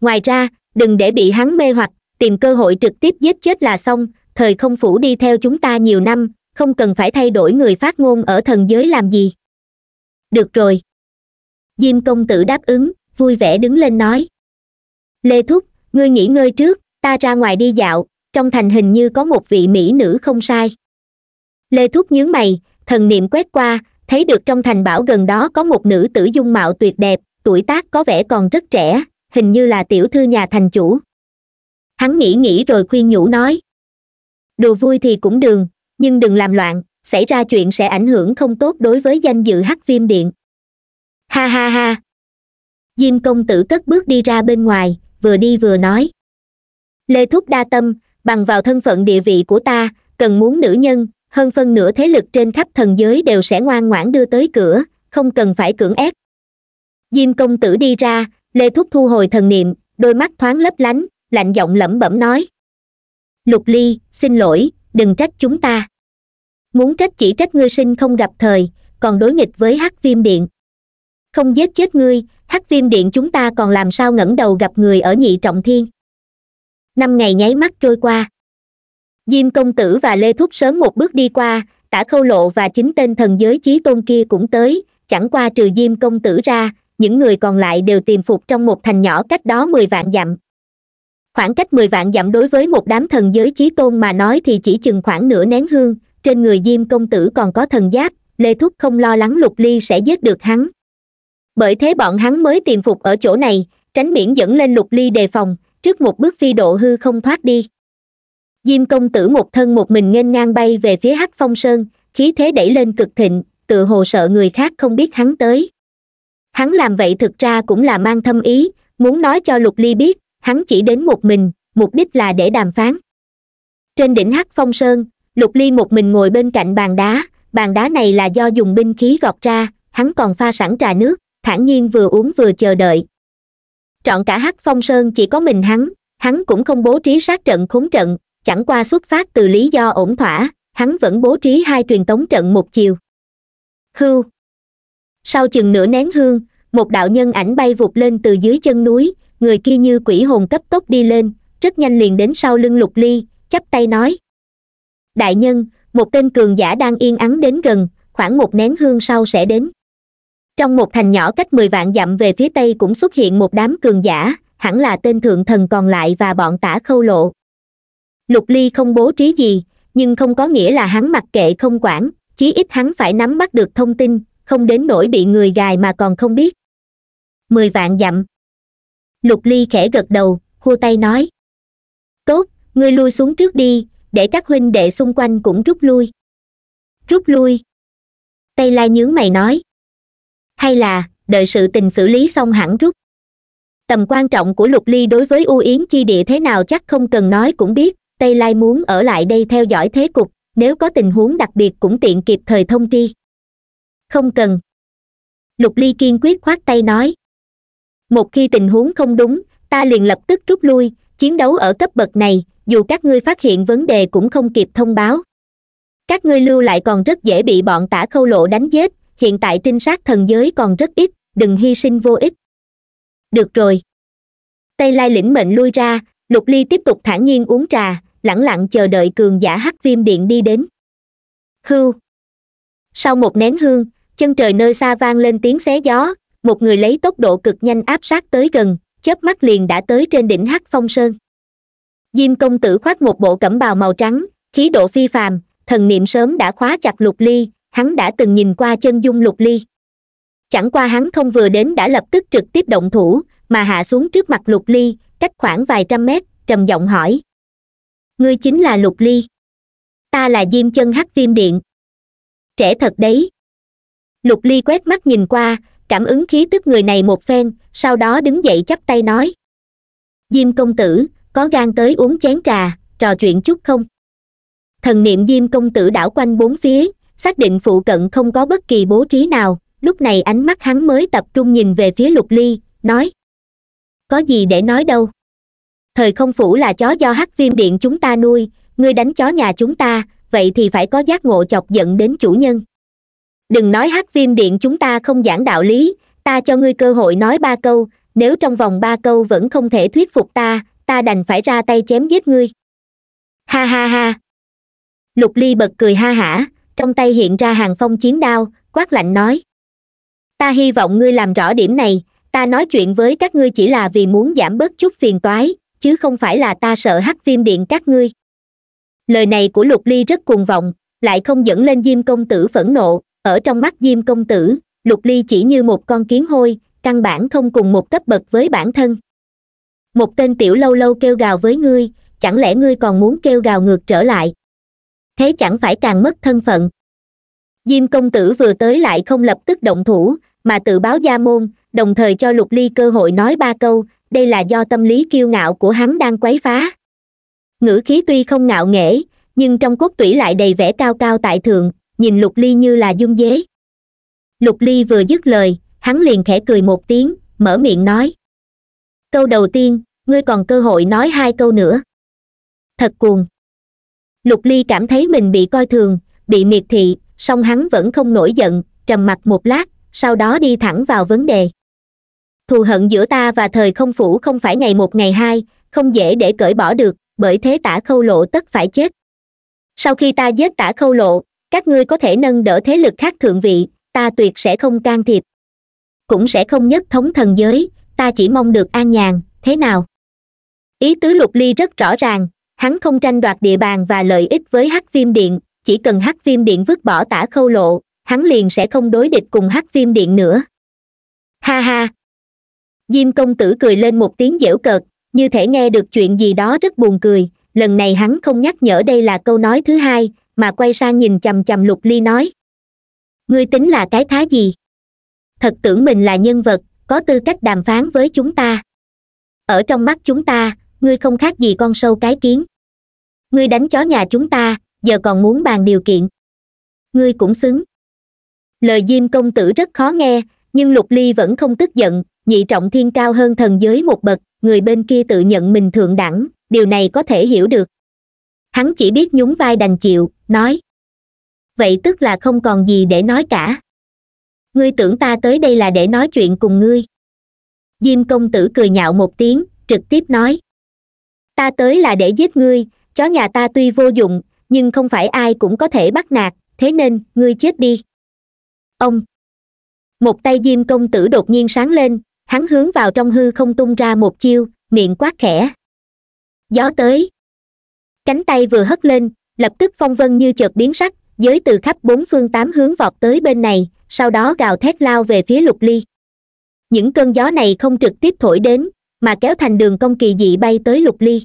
Speaker 1: ngoài ra đừng để bị hắn mê hoặc tìm cơ hội trực tiếp giết chết là xong thời không phủ đi theo chúng ta nhiều năm không cần phải thay đổi người phát ngôn ở thần giới làm gì được rồi diêm công tử đáp ứng vui vẻ đứng lên nói lê thúc ngươi nghỉ ngơi trước ta ra ngoài đi dạo trong thành hình như có một vị mỹ nữ không sai lê thúc nhướng mày thần niệm quét qua thấy được trong thành bảo gần đó có một nữ tử dung mạo tuyệt đẹp tuổi tác có vẻ còn rất trẻ hình như là tiểu thư nhà thành chủ hắn nghĩ nghĩ rồi khuyên nhủ nói đồ vui thì cũng đường nhưng đừng làm loạn xảy ra chuyện sẽ ảnh hưởng không tốt đối với danh dự hắc viêm điện ha ha ha diêm công tử cất bước đi ra bên ngoài vừa đi vừa nói lê thúc đa tâm bằng vào thân phận địa vị của ta cần muốn nữ nhân hơn phân nửa thế lực trên khắp thần giới đều sẽ ngoan ngoãn đưa tới cửa không cần phải cưỡng ép diêm công tử đi ra lê thúc thu hồi thần niệm đôi mắt thoáng lấp lánh lạnh giọng lẩm bẩm nói lục ly xin lỗi đừng trách chúng ta muốn trách chỉ trách ngươi sinh không gặp thời còn đối nghịch với hắc viêm điện không giết chết ngươi hắc viêm điện chúng ta còn làm sao ngẩng đầu gặp người ở nhị trọng thiên năm ngày nháy mắt trôi qua diêm công tử và lê thúc sớm một bước đi qua tả khâu lộ và chính tên thần giới chí tôn kia cũng tới chẳng qua trừ diêm công tử ra những người còn lại đều tìm phục trong một thành nhỏ cách đó mười vạn dặm khoảng cách mười vạn dặm đối với một đám thần giới chí tôn mà nói thì chỉ chừng khoảng nửa nén hương trên người diêm công tử còn có thần giáp lê thúc không lo lắng lục ly sẽ giết được hắn bởi thế bọn hắn mới tìm phục ở chỗ này tránh miễn dẫn lên lục ly đề phòng trước một bước phi độ hư không thoát đi diêm công tử một thân một mình nghênh ngang bay về phía hắc phong sơn khí thế đẩy lên cực thịnh tựa hồ sợ người khác không biết hắn tới hắn làm vậy thực ra cũng là mang thâm ý muốn nói cho lục ly biết hắn chỉ đến một mình mục đích là để đàm phán trên đỉnh hắc phong sơn lục ly một mình ngồi bên cạnh bàn đá bàn đá này là do dùng binh khí gọt ra hắn còn pha sẵn trà nước thản nhiên vừa uống vừa chờ đợi trọn cả hắc phong sơn chỉ có mình hắn hắn cũng không bố trí sát trận khốn trận chẳng qua xuất phát từ lý do ổn thỏa hắn vẫn bố trí hai truyền tống trận một chiều hưu sau chừng nửa nén hương một đạo nhân ảnh bay vụt lên từ dưới chân núi người kia như quỷ hồn cấp tốc đi lên rất nhanh liền đến sau lưng lục ly chắp tay nói đại nhân một tên cường giả đang yên ắng đến gần khoảng một nén hương sau sẽ đến trong một thành nhỏ cách mười vạn dặm về phía tây cũng xuất hiện một đám cường giả hẳn là tên thượng thần còn lại và bọn tả khâu lộ lục ly không bố trí gì nhưng không có nghĩa là hắn mặc kệ không quản chí ít hắn phải nắm bắt được thông tin không đến nỗi bị người gài mà còn không biết mười vạn dặm lục ly khẽ gật đầu khua tay nói tốt ngươi lui xuống trước đi để các huynh đệ xung quanh cũng rút lui rút lui tây lai nhướng mày nói hay là đợi sự tình xử lý xong hẳn rút tầm quan trọng của lục ly đối với u yến chi địa thế nào chắc không cần nói cũng biết tây lai muốn ở lại đây theo dõi thế cục nếu có tình huống đặc biệt cũng tiện kịp thời thông tri không cần lục ly kiên quyết khoát tay nói một khi tình huống không đúng ta liền lập tức rút lui chiến đấu ở cấp bậc này dù các ngươi phát hiện vấn đề cũng không kịp thông báo các ngươi lưu lại còn rất dễ bị bọn tả khâu lộ đánh chết. hiện tại trinh sát thần giới còn rất ít đừng hy sinh vô ích được rồi tây lai lĩnh mệnh lui ra lục ly tiếp tục thản nhiên uống trà lẳng lặng chờ đợi cường giả hắc viêm điện đi đến hưu sau một nén hương chân trời nơi xa vang lên tiếng xé gió một người lấy tốc độ cực nhanh áp sát tới gần chớp mắt liền đã tới trên đỉnh hắc phong sơn diêm công tử khoác một bộ cẩm bào màu trắng khí độ phi phàm thần niệm sớm đã khóa chặt lục ly hắn đã từng nhìn qua chân dung lục ly chẳng qua hắn không vừa đến đã lập tức trực tiếp động thủ mà hạ xuống trước mặt lục ly cách khoảng vài trăm mét trầm giọng hỏi ngươi chính là lục ly ta là diêm chân hắc viêm điện trẻ thật đấy lục ly quét mắt nhìn qua cảm ứng khí tức người này một phen sau đó đứng dậy chắp tay nói diêm công tử có gan tới uống chén trà trò chuyện chút không thần niệm diêm công tử đảo quanh bốn phía xác định phụ cận không có bất kỳ bố trí nào lúc này ánh mắt hắn mới tập trung nhìn về phía lục ly nói có gì để nói đâu thời không phủ là chó do hắc viêm điện chúng ta nuôi ngươi đánh chó nhà chúng ta vậy thì phải có giác ngộ chọc giận đến chủ nhân đừng nói hắc viêm điện chúng ta không giảng đạo lý ta cho ngươi cơ hội nói ba câu nếu trong vòng ba câu vẫn không thể thuyết phục ta ta đành phải ra tay chém giết ngươi ha ha ha lục ly bật cười ha hả trong tay hiện ra hàng phong chiến đao quát lạnh nói ta hy vọng ngươi làm rõ điểm này ta nói chuyện với các ngươi chỉ là vì muốn giảm bớt chút phiền toái chứ không phải là ta sợ hắc viêm điện các ngươi lời này của lục ly rất cuồng vọng lại không dẫn lên diêm công tử phẫn nộ ở trong mắt diêm công tử lục ly chỉ như một con kiến hôi căn bản không cùng một cấp bậc với bản thân một tên tiểu lâu lâu kêu gào với ngươi chẳng lẽ ngươi còn muốn kêu gào ngược trở lại thế chẳng phải càng mất thân phận diêm công tử vừa tới lại không lập tức động thủ mà tự báo gia môn đồng thời cho lục ly cơ hội nói ba câu đây là do tâm lý kiêu ngạo của hắn đang quấy phá ngữ khí tuy không ngạo nghễ nhưng trong cốt tủy lại đầy vẻ cao cao tại thượng nhìn lục ly như là dung dế lục ly vừa dứt lời hắn liền khẽ cười một tiếng mở miệng nói câu đầu tiên ngươi còn cơ hội nói hai câu nữa thật cuồng lục ly cảm thấy mình bị coi thường bị miệt thị song hắn vẫn không nổi giận trầm mặc một lát sau đó đi thẳng vào vấn đề thù hận giữa ta và thời không phủ không phải ngày một ngày hai không dễ để cởi bỏ được bởi thế tả khâu lộ tất phải chết sau khi ta giết tả khâu lộ các ngươi có thể nâng đỡ thế lực khác thượng vị ta tuyệt sẽ không can thiệp cũng sẽ không nhất thống thần giới ta chỉ mong được an nhàn thế nào ý tứ lục ly rất rõ ràng hắn không tranh đoạt địa bàn và lợi ích với hắc viêm điện chỉ cần hắc viêm điện vứt bỏ tả khâu lộ hắn liền sẽ không đối địch cùng hắc viêm điện nữa ha ha diêm công tử cười lên một tiếng dễu cợt như thể nghe được chuyện gì đó rất buồn cười lần này hắn không nhắc nhở đây là câu nói thứ hai mà quay sang nhìn chằm chằm lục ly nói ngươi tính là cái thá gì thật tưởng mình là nhân vật có tư cách đàm phán với chúng ta ở trong mắt chúng ta ngươi không khác gì con sâu cái kiến ngươi đánh chó nhà chúng ta giờ còn muốn bàn điều kiện ngươi cũng xứng lời diêm công tử rất khó nghe nhưng lục ly vẫn không tức giận nhị trọng thiên cao hơn thần giới một bậc người bên kia tự nhận mình thượng đẳng điều này có thể hiểu được hắn chỉ biết nhún vai đành chịu nói vậy tức là không còn gì để nói cả ngươi tưởng ta tới đây là để nói chuyện cùng ngươi diêm công tử cười nhạo một tiếng trực tiếp nói ta tới là để giết ngươi chó nhà ta tuy vô dụng nhưng không phải ai cũng có thể bắt nạt thế nên ngươi chết đi ông một tay diêm công tử đột nhiên sáng lên hắn hướng vào trong hư không tung ra một chiêu miệng quát khẽ gió tới cánh tay vừa hất lên lập tức phong vân như chợt biến sắc giới từ khắp bốn phương tám hướng vọt tới bên này sau đó gào thét lao về phía lục ly những cơn gió này không trực tiếp thổi đến mà kéo thành đường cong kỳ dị bay tới lục ly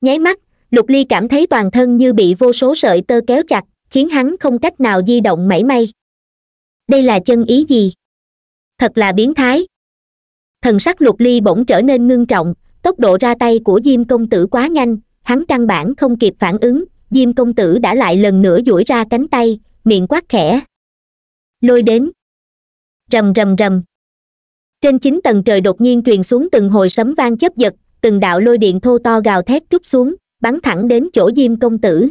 Speaker 1: nháy mắt lục ly cảm thấy toàn thân như bị vô số sợi tơ kéo chặt khiến hắn không cách nào di động mảy may đây là chân ý gì thật là biến thái thần sắc lục ly bỗng trở nên ngưng trọng tốc độ ra tay của diêm công tử quá nhanh hắn căn bản không kịp phản ứng diêm công tử đã lại lần nữa duỗi ra cánh tay miệng quát khẽ lôi đến rầm rầm rầm trên chín tầng trời đột nhiên truyền xuống từng hồi sấm vang chớp giật từng đạo lôi điện thô to gào thét trút xuống bắn thẳng đến chỗ diêm công tử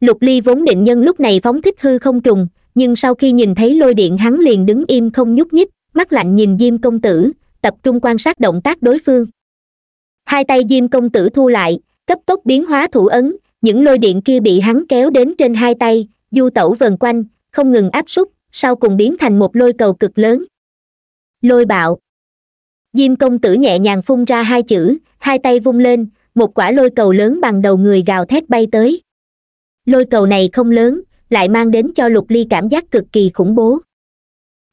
Speaker 1: lục ly vốn định nhân lúc này phóng thích hư không trùng nhưng sau khi nhìn thấy lôi điện hắn liền đứng im không nhúc nhích mắt lạnh nhìn diêm công tử tập trung quan sát động tác đối phương hai tay diêm công tử thu lại cấp tốc biến hóa thủ ấn những lôi điện kia bị hắn kéo đến trên hai tay du tẩu vần quanh không ngừng áp súc sau cùng biến thành một lôi cầu cực lớn lôi bạo diêm công tử nhẹ nhàng phun ra hai chữ hai tay vung lên một quả lôi cầu lớn bằng đầu người gào thét bay tới lôi cầu này không lớn lại mang đến cho lục ly cảm giác cực kỳ khủng bố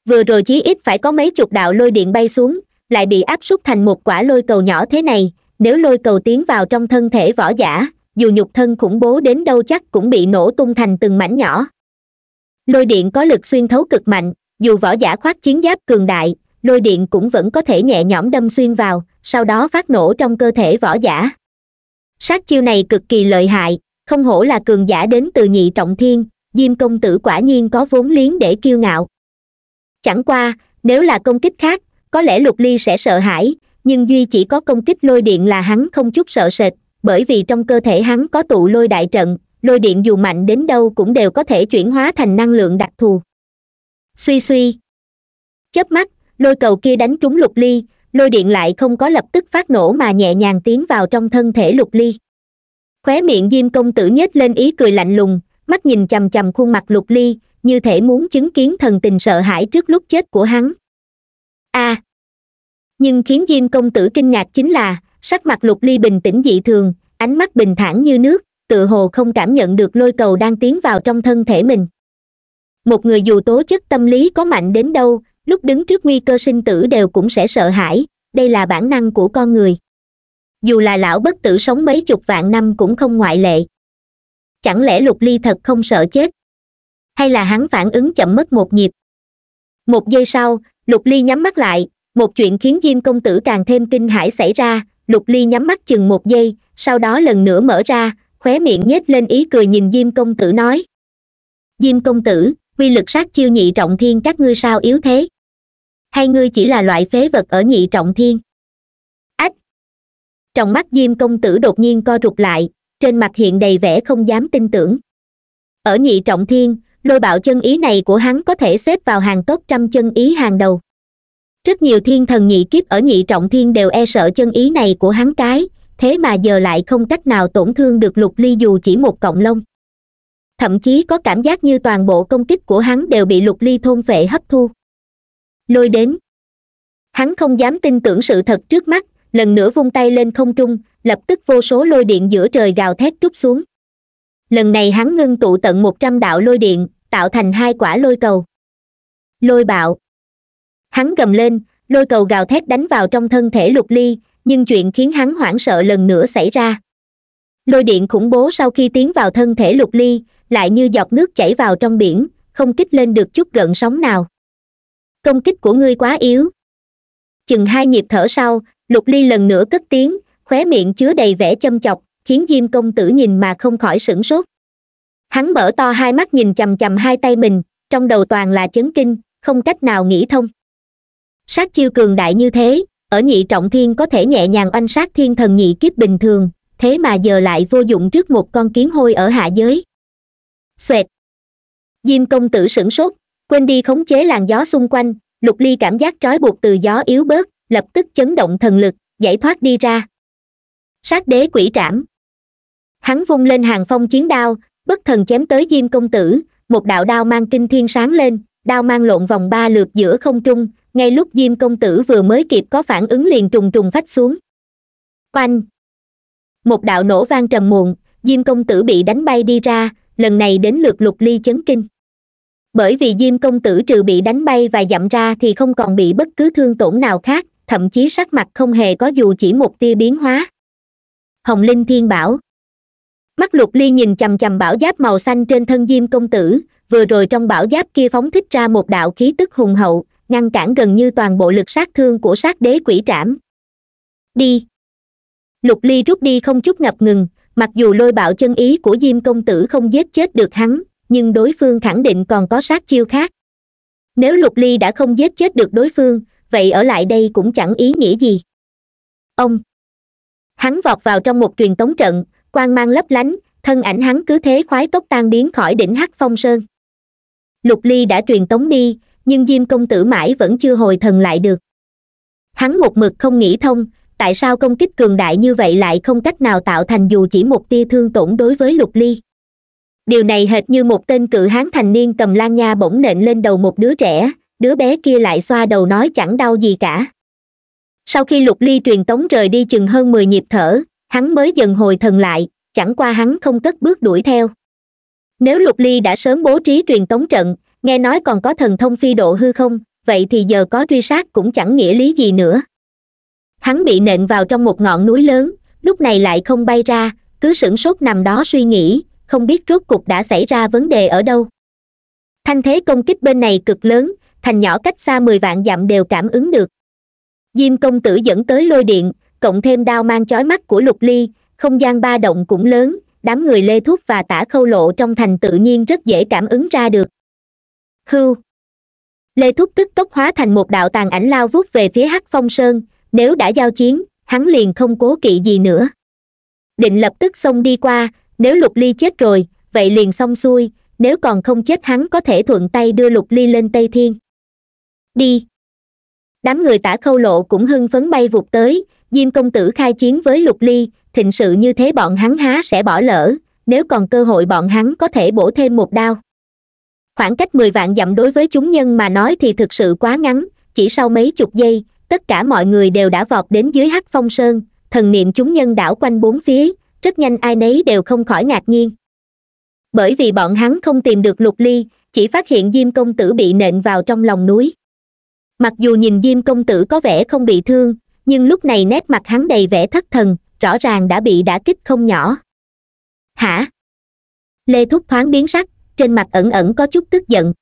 Speaker 1: vừa rồi chí ít phải có mấy chục đạo lôi điện bay xuống lại bị áp súc thành một quả lôi cầu nhỏ thế này nếu lôi cầu tiến vào trong thân thể võ giả dù nhục thân khủng bố đến đâu chắc cũng bị nổ tung thành từng mảnh nhỏ lôi điện có lực xuyên thấu cực mạnh dù võ giả khoác chiến giáp cường đại lôi điện cũng vẫn có thể nhẹ nhõm đâm xuyên vào sau đó phát nổ trong cơ thể võ giả sát chiêu này cực kỳ lợi hại không hổ là cường giả đến từ nhị trọng thiên diêm công tử quả nhiên có vốn liếng để kiêu ngạo chẳng qua nếu là công kích khác có lẽ lục ly sẽ sợ hãi nhưng duy chỉ có công kích lôi điện là hắn không chút sợ sệt bởi vì trong cơ thể hắn có tụ lôi đại trận lôi điện dù mạnh đến đâu cũng đều có thể chuyển hóa thành năng lượng đặc thù suy suy chớp mắt lôi cầu kia đánh trúng lục ly lôi điện lại không có lập tức phát nổ mà nhẹ nhàng tiến vào trong thân thể lục ly khóe miệng diêm công tử nhếch lên ý cười lạnh lùng mắt nhìn chằm chằm khuôn mặt lục ly như thể muốn chứng kiến thần tình sợ hãi trước lúc chết của hắn a à. nhưng khiến diêm công tử kinh ngạc chính là sắc mặt lục ly bình tĩnh dị thường ánh mắt bình thản như nước tựa hồ không cảm nhận được lôi cầu đang tiến vào trong thân thể mình một người dù tố chất tâm lý có mạnh đến đâu lúc đứng trước nguy cơ sinh tử đều cũng sẽ sợ hãi đây là bản năng của con người dù là lão bất tử sống mấy chục vạn năm cũng không ngoại lệ chẳng lẽ lục ly thật không sợ chết hay là hắn phản ứng chậm mất một nhịp một giây sau lục ly nhắm mắt lại một chuyện khiến diêm công tử càng thêm kinh hãi xảy ra lục ly nhắm mắt chừng một giây sau đó lần nữa mở ra khóe miệng nhếch lên ý cười nhìn diêm công tử nói diêm công tử quy lực sát chiêu nhị trọng thiên các ngươi sao yếu thế hay ngươi chỉ là loại phế vật ở nhị trọng thiên ách trong mắt diêm công tử đột nhiên co rụt lại trên mặt hiện đầy vẻ không dám tin tưởng ở nhị trọng thiên đôi bạo chân ý này của hắn có thể xếp vào hàng top trăm chân ý hàng đầu rất nhiều thiên thần nhị kiếp ở nhị trọng thiên đều e sợ chân ý này của hắn cái thế mà giờ lại không cách nào tổn thương được lục ly dù chỉ một cộng lông thậm chí có cảm giác như toàn bộ công kích của hắn đều bị lục ly thôn vệ hấp thu lôi đến hắn không dám tin tưởng sự thật trước mắt lần nữa vung tay lên không trung lập tức vô số lôi điện giữa trời gào thét trút xuống lần này hắn ngưng tụ tận một trăm đạo lôi điện tạo thành hai quả lôi cầu lôi bạo hắn cầm lên lôi cầu gào thét đánh vào trong thân thể lục ly nhưng chuyện khiến hắn hoảng sợ lần nữa xảy ra lôi điện khủng bố sau khi tiến vào thân thể lục ly lại như giọt nước chảy vào trong biển không kích lên được chút gợn sóng nào công kích của ngươi quá yếu chừng hai nhịp thở sau lục ly lần nữa cất tiếng khóe miệng chứa đầy vẻ châm chọc khiến diêm công tử nhìn mà không khỏi sửng sốt hắn mở to hai mắt nhìn chầm chầm hai tay mình trong đầu toàn là chấn kinh không cách nào nghĩ thông sát chiêu cường đại như thế ở nhị trọng thiên có thể nhẹ nhàng oanh sát thiên thần nhị kiếp bình thường thế mà giờ lại vô dụng trước một con kiến hôi ở hạ giới xoẹt diêm công tử sửng sốt quên đi khống chế làn gió xung quanh lục ly cảm giác trói buộc từ gió yếu bớt lập tức chấn động thần lực giải thoát đi ra sát đế quỷ trảm hắn vung lên hàng phong chiến đao bất thần chém tới diêm công tử một đạo đao mang kinh thiên sáng lên đao mang lộn vòng ba lượt giữa không trung ngay lúc diêm công tử vừa mới kịp có phản ứng liền trùng trùng phách xuống oanh một đạo nổ vang trầm muộn diêm công tử bị đánh bay đi ra lần này đến lượt lục ly chấn kinh bởi vì diêm công tử trừ bị đánh bay và dặm ra thì không còn bị bất cứ thương tổn nào khác thậm chí sắc mặt không hề có dù chỉ một tia biến hóa hồng linh thiên bảo mắt lục ly nhìn chầm chầm bảo giáp màu xanh trên thân diêm công tử vừa rồi trong bảo giáp kia phóng thích ra một đạo khí tức hùng hậu ngăn cản gần như toàn bộ lực sát thương của sát đế quỷ trảm đi lục ly rút đi không chút ngập ngừng mặc dù lôi bạo chân ý của diêm công tử không giết chết được hắn nhưng đối phương khẳng định còn có sát chiêu khác nếu lục ly đã không giết chết được đối phương vậy ở lại đây cũng chẳng ý nghĩa gì ông hắn vọt vào trong một truyền tống trận quang mang lấp lánh thân ảnh hắn cứ thế khoái tốc tan biến khỏi đỉnh hắc phong sơn lục ly đã truyền tống đi nhưng diêm công tử mãi vẫn chưa hồi thần lại được hắn một mực không nghĩ thông tại sao công kích cường đại như vậy lại không cách nào tạo thành dù chỉ một tia thương tổn đối với lục ly điều này hệt như một tên cự hán thành niên cầm lan nha bỗng nện lên đầu một đứa trẻ đứa bé kia lại xoa đầu nói chẳng đau gì cả sau khi lục ly truyền tống rời đi chừng hơn mười nhịp thở hắn mới dần hồi thần lại chẳng qua hắn không cất bước đuổi theo nếu lục ly đã sớm bố trí truyền tống trận nghe nói còn có thần thông phi độ hư không vậy thì giờ có truy sát cũng chẳng nghĩa lý gì nữa hắn bị nện vào trong một ngọn núi lớn lúc này lại không bay ra cứ sửng sốt nằm đó suy nghĩ không biết rốt cục đã xảy ra vấn đề ở đâu thanh thế công kích bên này cực lớn thành nhỏ cách xa mười vạn dặm đều cảm ứng được diêm công tử dẫn tới lôi điện cộng thêm đao mang chói mắt của lục ly không gian ba động cũng lớn đám người lê thúc và tả khâu lộ trong thành tự nhiên rất dễ cảm ứng ra được hưu lê thúc tức tốc hóa thành một đạo tàn ảnh lao vút về phía hắc phong sơn nếu đã giao chiến hắn liền không cố kỵ gì nữa định lập tức xông đi qua nếu lục ly chết rồi vậy liền xong xuôi nếu còn không chết hắn có thể thuận tay đưa lục ly lên tây thiên đi đám người tả khâu lộ cũng hưng phấn bay vụt tới diêm công tử khai chiến với lục ly thịnh sự như thế bọn hắn há sẽ bỏ lỡ nếu còn cơ hội bọn hắn có thể bổ thêm một đao khoảng cách mười vạn dặm đối với chúng nhân mà nói thì thực sự quá ngắn chỉ sau mấy chục giây tất cả mọi người đều đã vọt đến dưới hắc phong sơn thần niệm chúng nhân đảo quanh bốn phía rất nhanh ai nấy đều không khỏi ngạc nhiên bởi vì bọn hắn không tìm được lục ly chỉ phát hiện diêm công tử bị nện vào trong lòng núi mặc dù nhìn diêm công tử có vẻ không bị thương nhưng lúc này nét mặt hắn đầy vẻ thất thần rõ ràng đã bị đả kích không nhỏ hả lê thúc thoáng biến sắc trên mặt ẩn ẩn có chút tức giận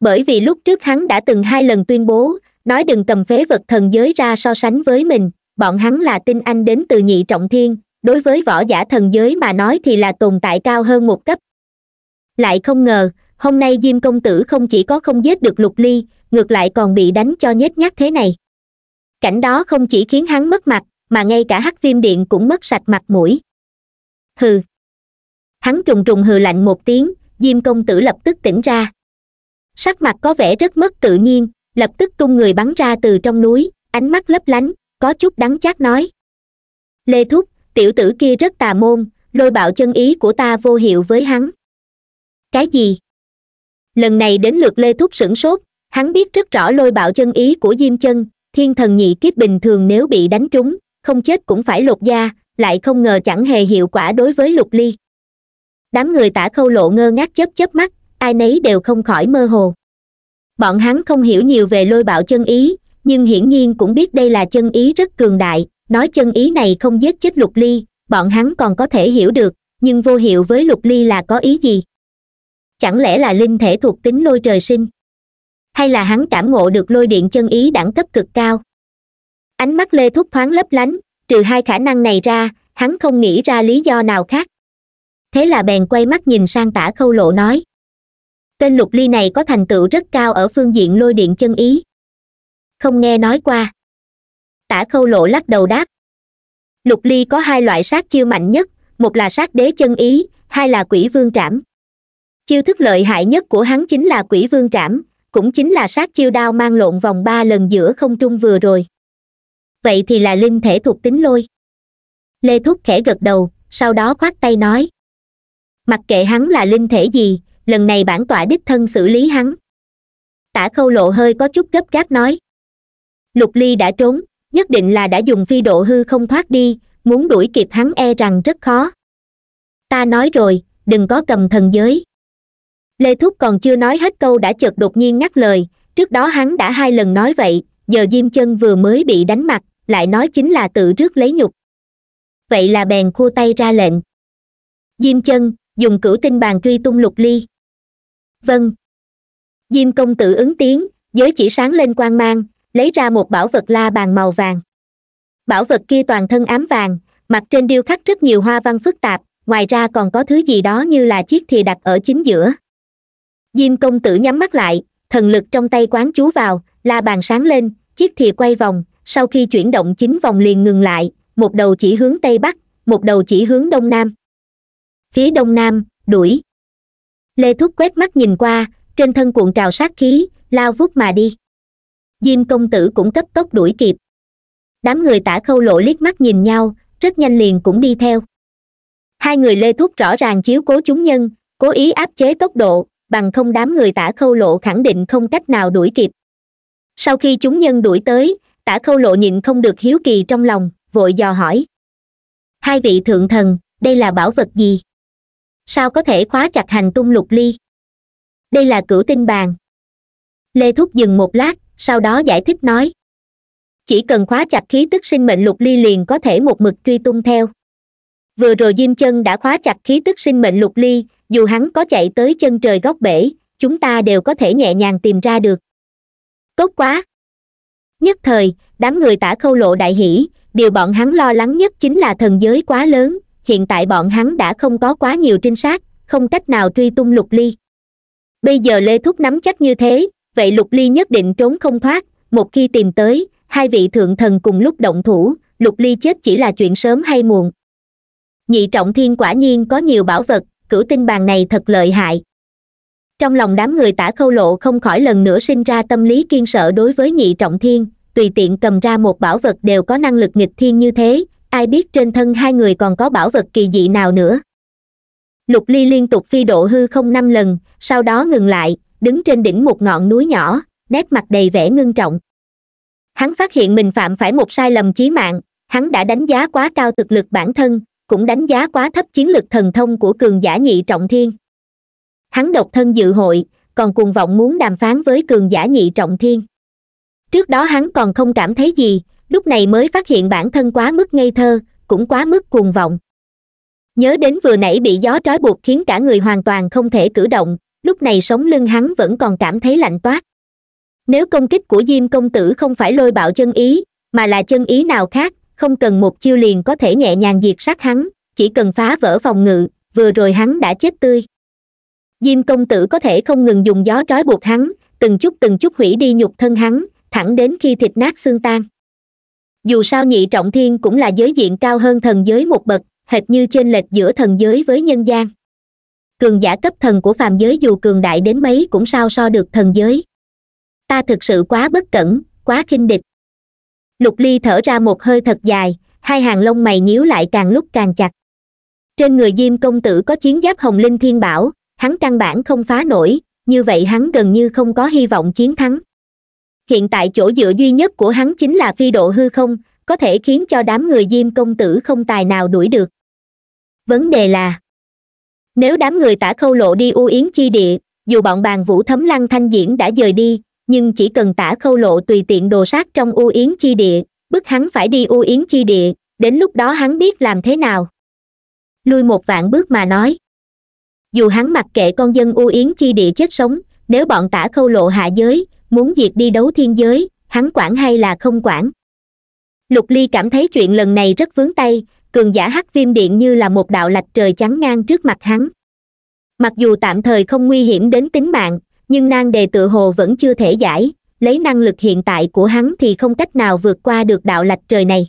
Speaker 1: bởi vì lúc trước hắn đã từng hai lần tuyên bố nói đừng cầm phế vật thần giới ra so sánh với mình bọn hắn là tinh anh đến từ nhị trọng thiên đối với võ giả thần giới mà nói thì là tồn tại cao hơn một cấp lại không ngờ hôm nay diêm công tử không chỉ có không giết được lục ly ngược lại còn bị đánh cho nhếch nhác thế này cảnh đó không chỉ khiến hắn mất mặt mà ngay cả hắc viêm điện cũng mất sạch mặt mũi hừ hắn trùng trùng hừ lạnh một tiếng diêm công tử lập tức tỉnh ra sắc mặt có vẻ rất mất tự nhiên lập tức tung người bắn ra từ trong núi ánh mắt lấp lánh có chút đắng chát nói lê thúc tiểu tử kia rất tà môn lôi bạo chân ý của ta vô hiệu với hắn cái gì lần này đến lượt lê thúc sửng sốt hắn biết rất rõ lôi bạo chân ý của diêm chân thiên thần nhị kiếp bình thường nếu bị đánh trúng không chết cũng phải lột da lại không ngờ chẳng hề hiệu quả đối với lục ly đám người tả khâu lộ ngơ ngác chớp chớp mắt ai nấy đều không khỏi mơ hồ bọn hắn không hiểu nhiều về lôi bạo chân ý nhưng hiển nhiên cũng biết đây là chân ý rất cường đại nói chân ý này không giết chết lục ly bọn hắn còn có thể hiểu được nhưng vô hiệu với lục ly là có ý gì chẳng lẽ là linh thể thuộc tính lôi trời sinh hay là hắn cảm ngộ được lôi điện chân ý đẳng cấp cực cao ánh mắt lê thúc thoáng lấp lánh trừ hai khả năng này ra hắn không nghĩ ra lý do nào khác thế là bèn quay mắt nhìn sang tả khâu lộ nói tên lục ly này có thành tựu rất cao ở phương diện lôi điện chân ý không nghe nói qua tả khâu lộ lắc đầu đáp lục ly có hai loại sát chiêu mạnh nhất một là sát đế chân ý hai là quỷ vương trảm chiêu thức lợi hại nhất của hắn chính là quỷ vương trảm cũng chính là sát chiêu đao mang lộn vòng ba lần giữa không trung vừa rồi vậy thì là linh thể thuộc tính lôi lê thúc khẽ gật đầu sau đó khoát tay nói mặc kệ hắn là linh thể gì lần này bản tọa đích thân xử lý hắn tả khâu lộ hơi có chút gấp gáp nói lục ly đã trốn nhất định là đã dùng phi độ hư không thoát đi muốn đuổi kịp hắn e rằng rất khó ta nói rồi đừng có cầm thần giới lê thúc còn chưa nói hết câu đã chợt đột nhiên ngắt lời trước đó hắn đã hai lần nói vậy giờ diêm chân vừa mới bị đánh mặt lại nói chính là tự rước lấy nhục vậy là bèn khua tay ra lệnh diêm chân dùng cửu tinh bàn truy tung lục ly vâng diêm công tử ứng tiếng giới chỉ sáng lên quang mang lấy ra một bảo vật la bàn màu vàng bảo vật kia toàn thân ám vàng mặt trên điêu khắc rất nhiều hoa văn phức tạp ngoài ra còn có thứ gì đó như là chiếc thì đặt ở chính giữa diêm công tử nhắm mắt lại thần lực trong tay quán chú vào la bàn sáng lên chiếc thìa quay vòng sau khi chuyển động chín vòng liền ngừng lại một đầu chỉ hướng tây bắc một đầu chỉ hướng đông nam phía đông nam đuổi lê thúc quét mắt nhìn qua trên thân cuộn trào sát khí lao vút mà đi diêm công tử cũng cấp tốc đuổi kịp đám người tả khâu lộ liếc mắt nhìn nhau rất nhanh liền cũng đi theo hai người lê thúc rõ ràng chiếu cố chúng nhân cố ý áp chế tốc độ bằng không đám người tả khâu lộ khẳng định không cách nào đuổi kịp sau khi chúng nhân đuổi tới tả khâu lộ nhịn không được hiếu kỳ trong lòng vội dò hỏi hai vị thượng thần đây là bảo vật gì sao có thể khóa chặt hành tung lục ly đây là cửu tinh bàn lê thúc dừng một lát sau đó giải thích nói chỉ cần khóa chặt khí tức sinh mệnh lục ly liền có thể một mực truy tung theo vừa rồi diêm chân đã khóa chặt khí tức sinh mệnh lục ly dù hắn có chạy tới chân trời góc bể chúng ta đều có thể nhẹ nhàng tìm ra được tốt quá nhất thời đám người tả khâu lộ đại hỷ điều bọn hắn lo lắng nhất chính là thần giới quá lớn hiện tại bọn hắn đã không có quá nhiều trinh sát không cách nào truy tung lục ly bây giờ lê thúc nắm chắc như thế vậy lục ly nhất định trốn không thoát một khi tìm tới hai vị thượng thần cùng lúc động thủ lục ly chết chỉ là chuyện sớm hay muộn nhị trọng thiên quả nhiên có nhiều bảo vật cửu tinh bàn này thật lợi hại trong lòng đám người tả khâu lộ không khỏi lần nữa sinh ra tâm lý kiên sợ đối với nhị trọng thiên tùy tiện cầm ra một bảo vật đều có năng lực nghịch thiên như thế ai biết trên thân hai người còn có bảo vật kỳ dị nào nữa lục ly liên tục phi độ hư không năm lần sau đó ngừng lại đứng trên đỉnh một ngọn núi nhỏ nét mặt đầy vẻ ngưng trọng hắn phát hiện mình phạm phải một sai lầm chí mạng hắn đã đánh giá quá cao thực lực bản thân cũng đánh giá quá thấp chiến lược thần thông của cường giả nhị trọng thiên hắn độc thân dự hội còn cuồng vọng muốn đàm phán với cường giả nhị trọng thiên trước đó hắn còn không cảm thấy gì lúc này mới phát hiện bản thân quá mức ngây thơ cũng quá mức cuồng vọng nhớ đến vừa nãy bị gió trói buộc khiến cả người hoàn toàn không thể cử động lúc này sống lưng hắn vẫn còn cảm thấy lạnh toát nếu công kích của diêm công tử không phải lôi bạo chân ý mà là chân ý nào khác không cần một chiêu liền có thể nhẹ nhàng diệt sát hắn chỉ cần phá vỡ phòng ngự vừa rồi hắn đã chết tươi diêm công tử có thể không ngừng dùng gió trói buộc hắn từng chút từng chút hủy đi nhục thân hắn thẳng đến khi thịt nát xương tan dù sao nhị trọng thiên cũng là giới diện cao hơn thần giới một bậc hệt như trên lệch giữa thần giới với nhân gian cường giả cấp thần của phàm giới dù cường đại đến mấy cũng sao so được thần giới ta thực sự quá bất cẩn quá khinh địch lục ly thở ra một hơi thật dài hai hàng lông mày nhíu lại càng lúc càng chặt trên người diêm công tử có chiến giáp hồng linh thiên bảo hắn căn bản không phá nổi như vậy hắn gần như không có hy vọng chiến thắng hiện tại chỗ dựa duy nhất của hắn chính là phi độ hư không có thể khiến cho đám người diêm công tử không tài nào đuổi được vấn đề là nếu đám người tả khâu lộ đi u yến chi địa dù bọn bàn vũ thấm lăng thanh diễn đã dời đi nhưng chỉ cần tả khâu lộ tùy tiện đồ sát trong u yến chi địa bức hắn phải đi u yến chi địa đến lúc đó hắn biết làm thế nào lui một vạn bước mà nói dù hắn mặc kệ con dân u yến chi địa chết sống nếu bọn tả khâu lộ hạ giới muốn diệt đi đấu thiên giới hắn quản hay là không quản lục ly cảm thấy chuyện lần này rất vướng tay cường giả hắc viêm điện như là một đạo lạch trời chắn ngang trước mặt hắn mặc dù tạm thời không nguy hiểm đến tính mạng nhưng nan đề tự hồ vẫn chưa thể giải lấy năng lực hiện tại của hắn thì không cách nào vượt qua được đạo lạch trời này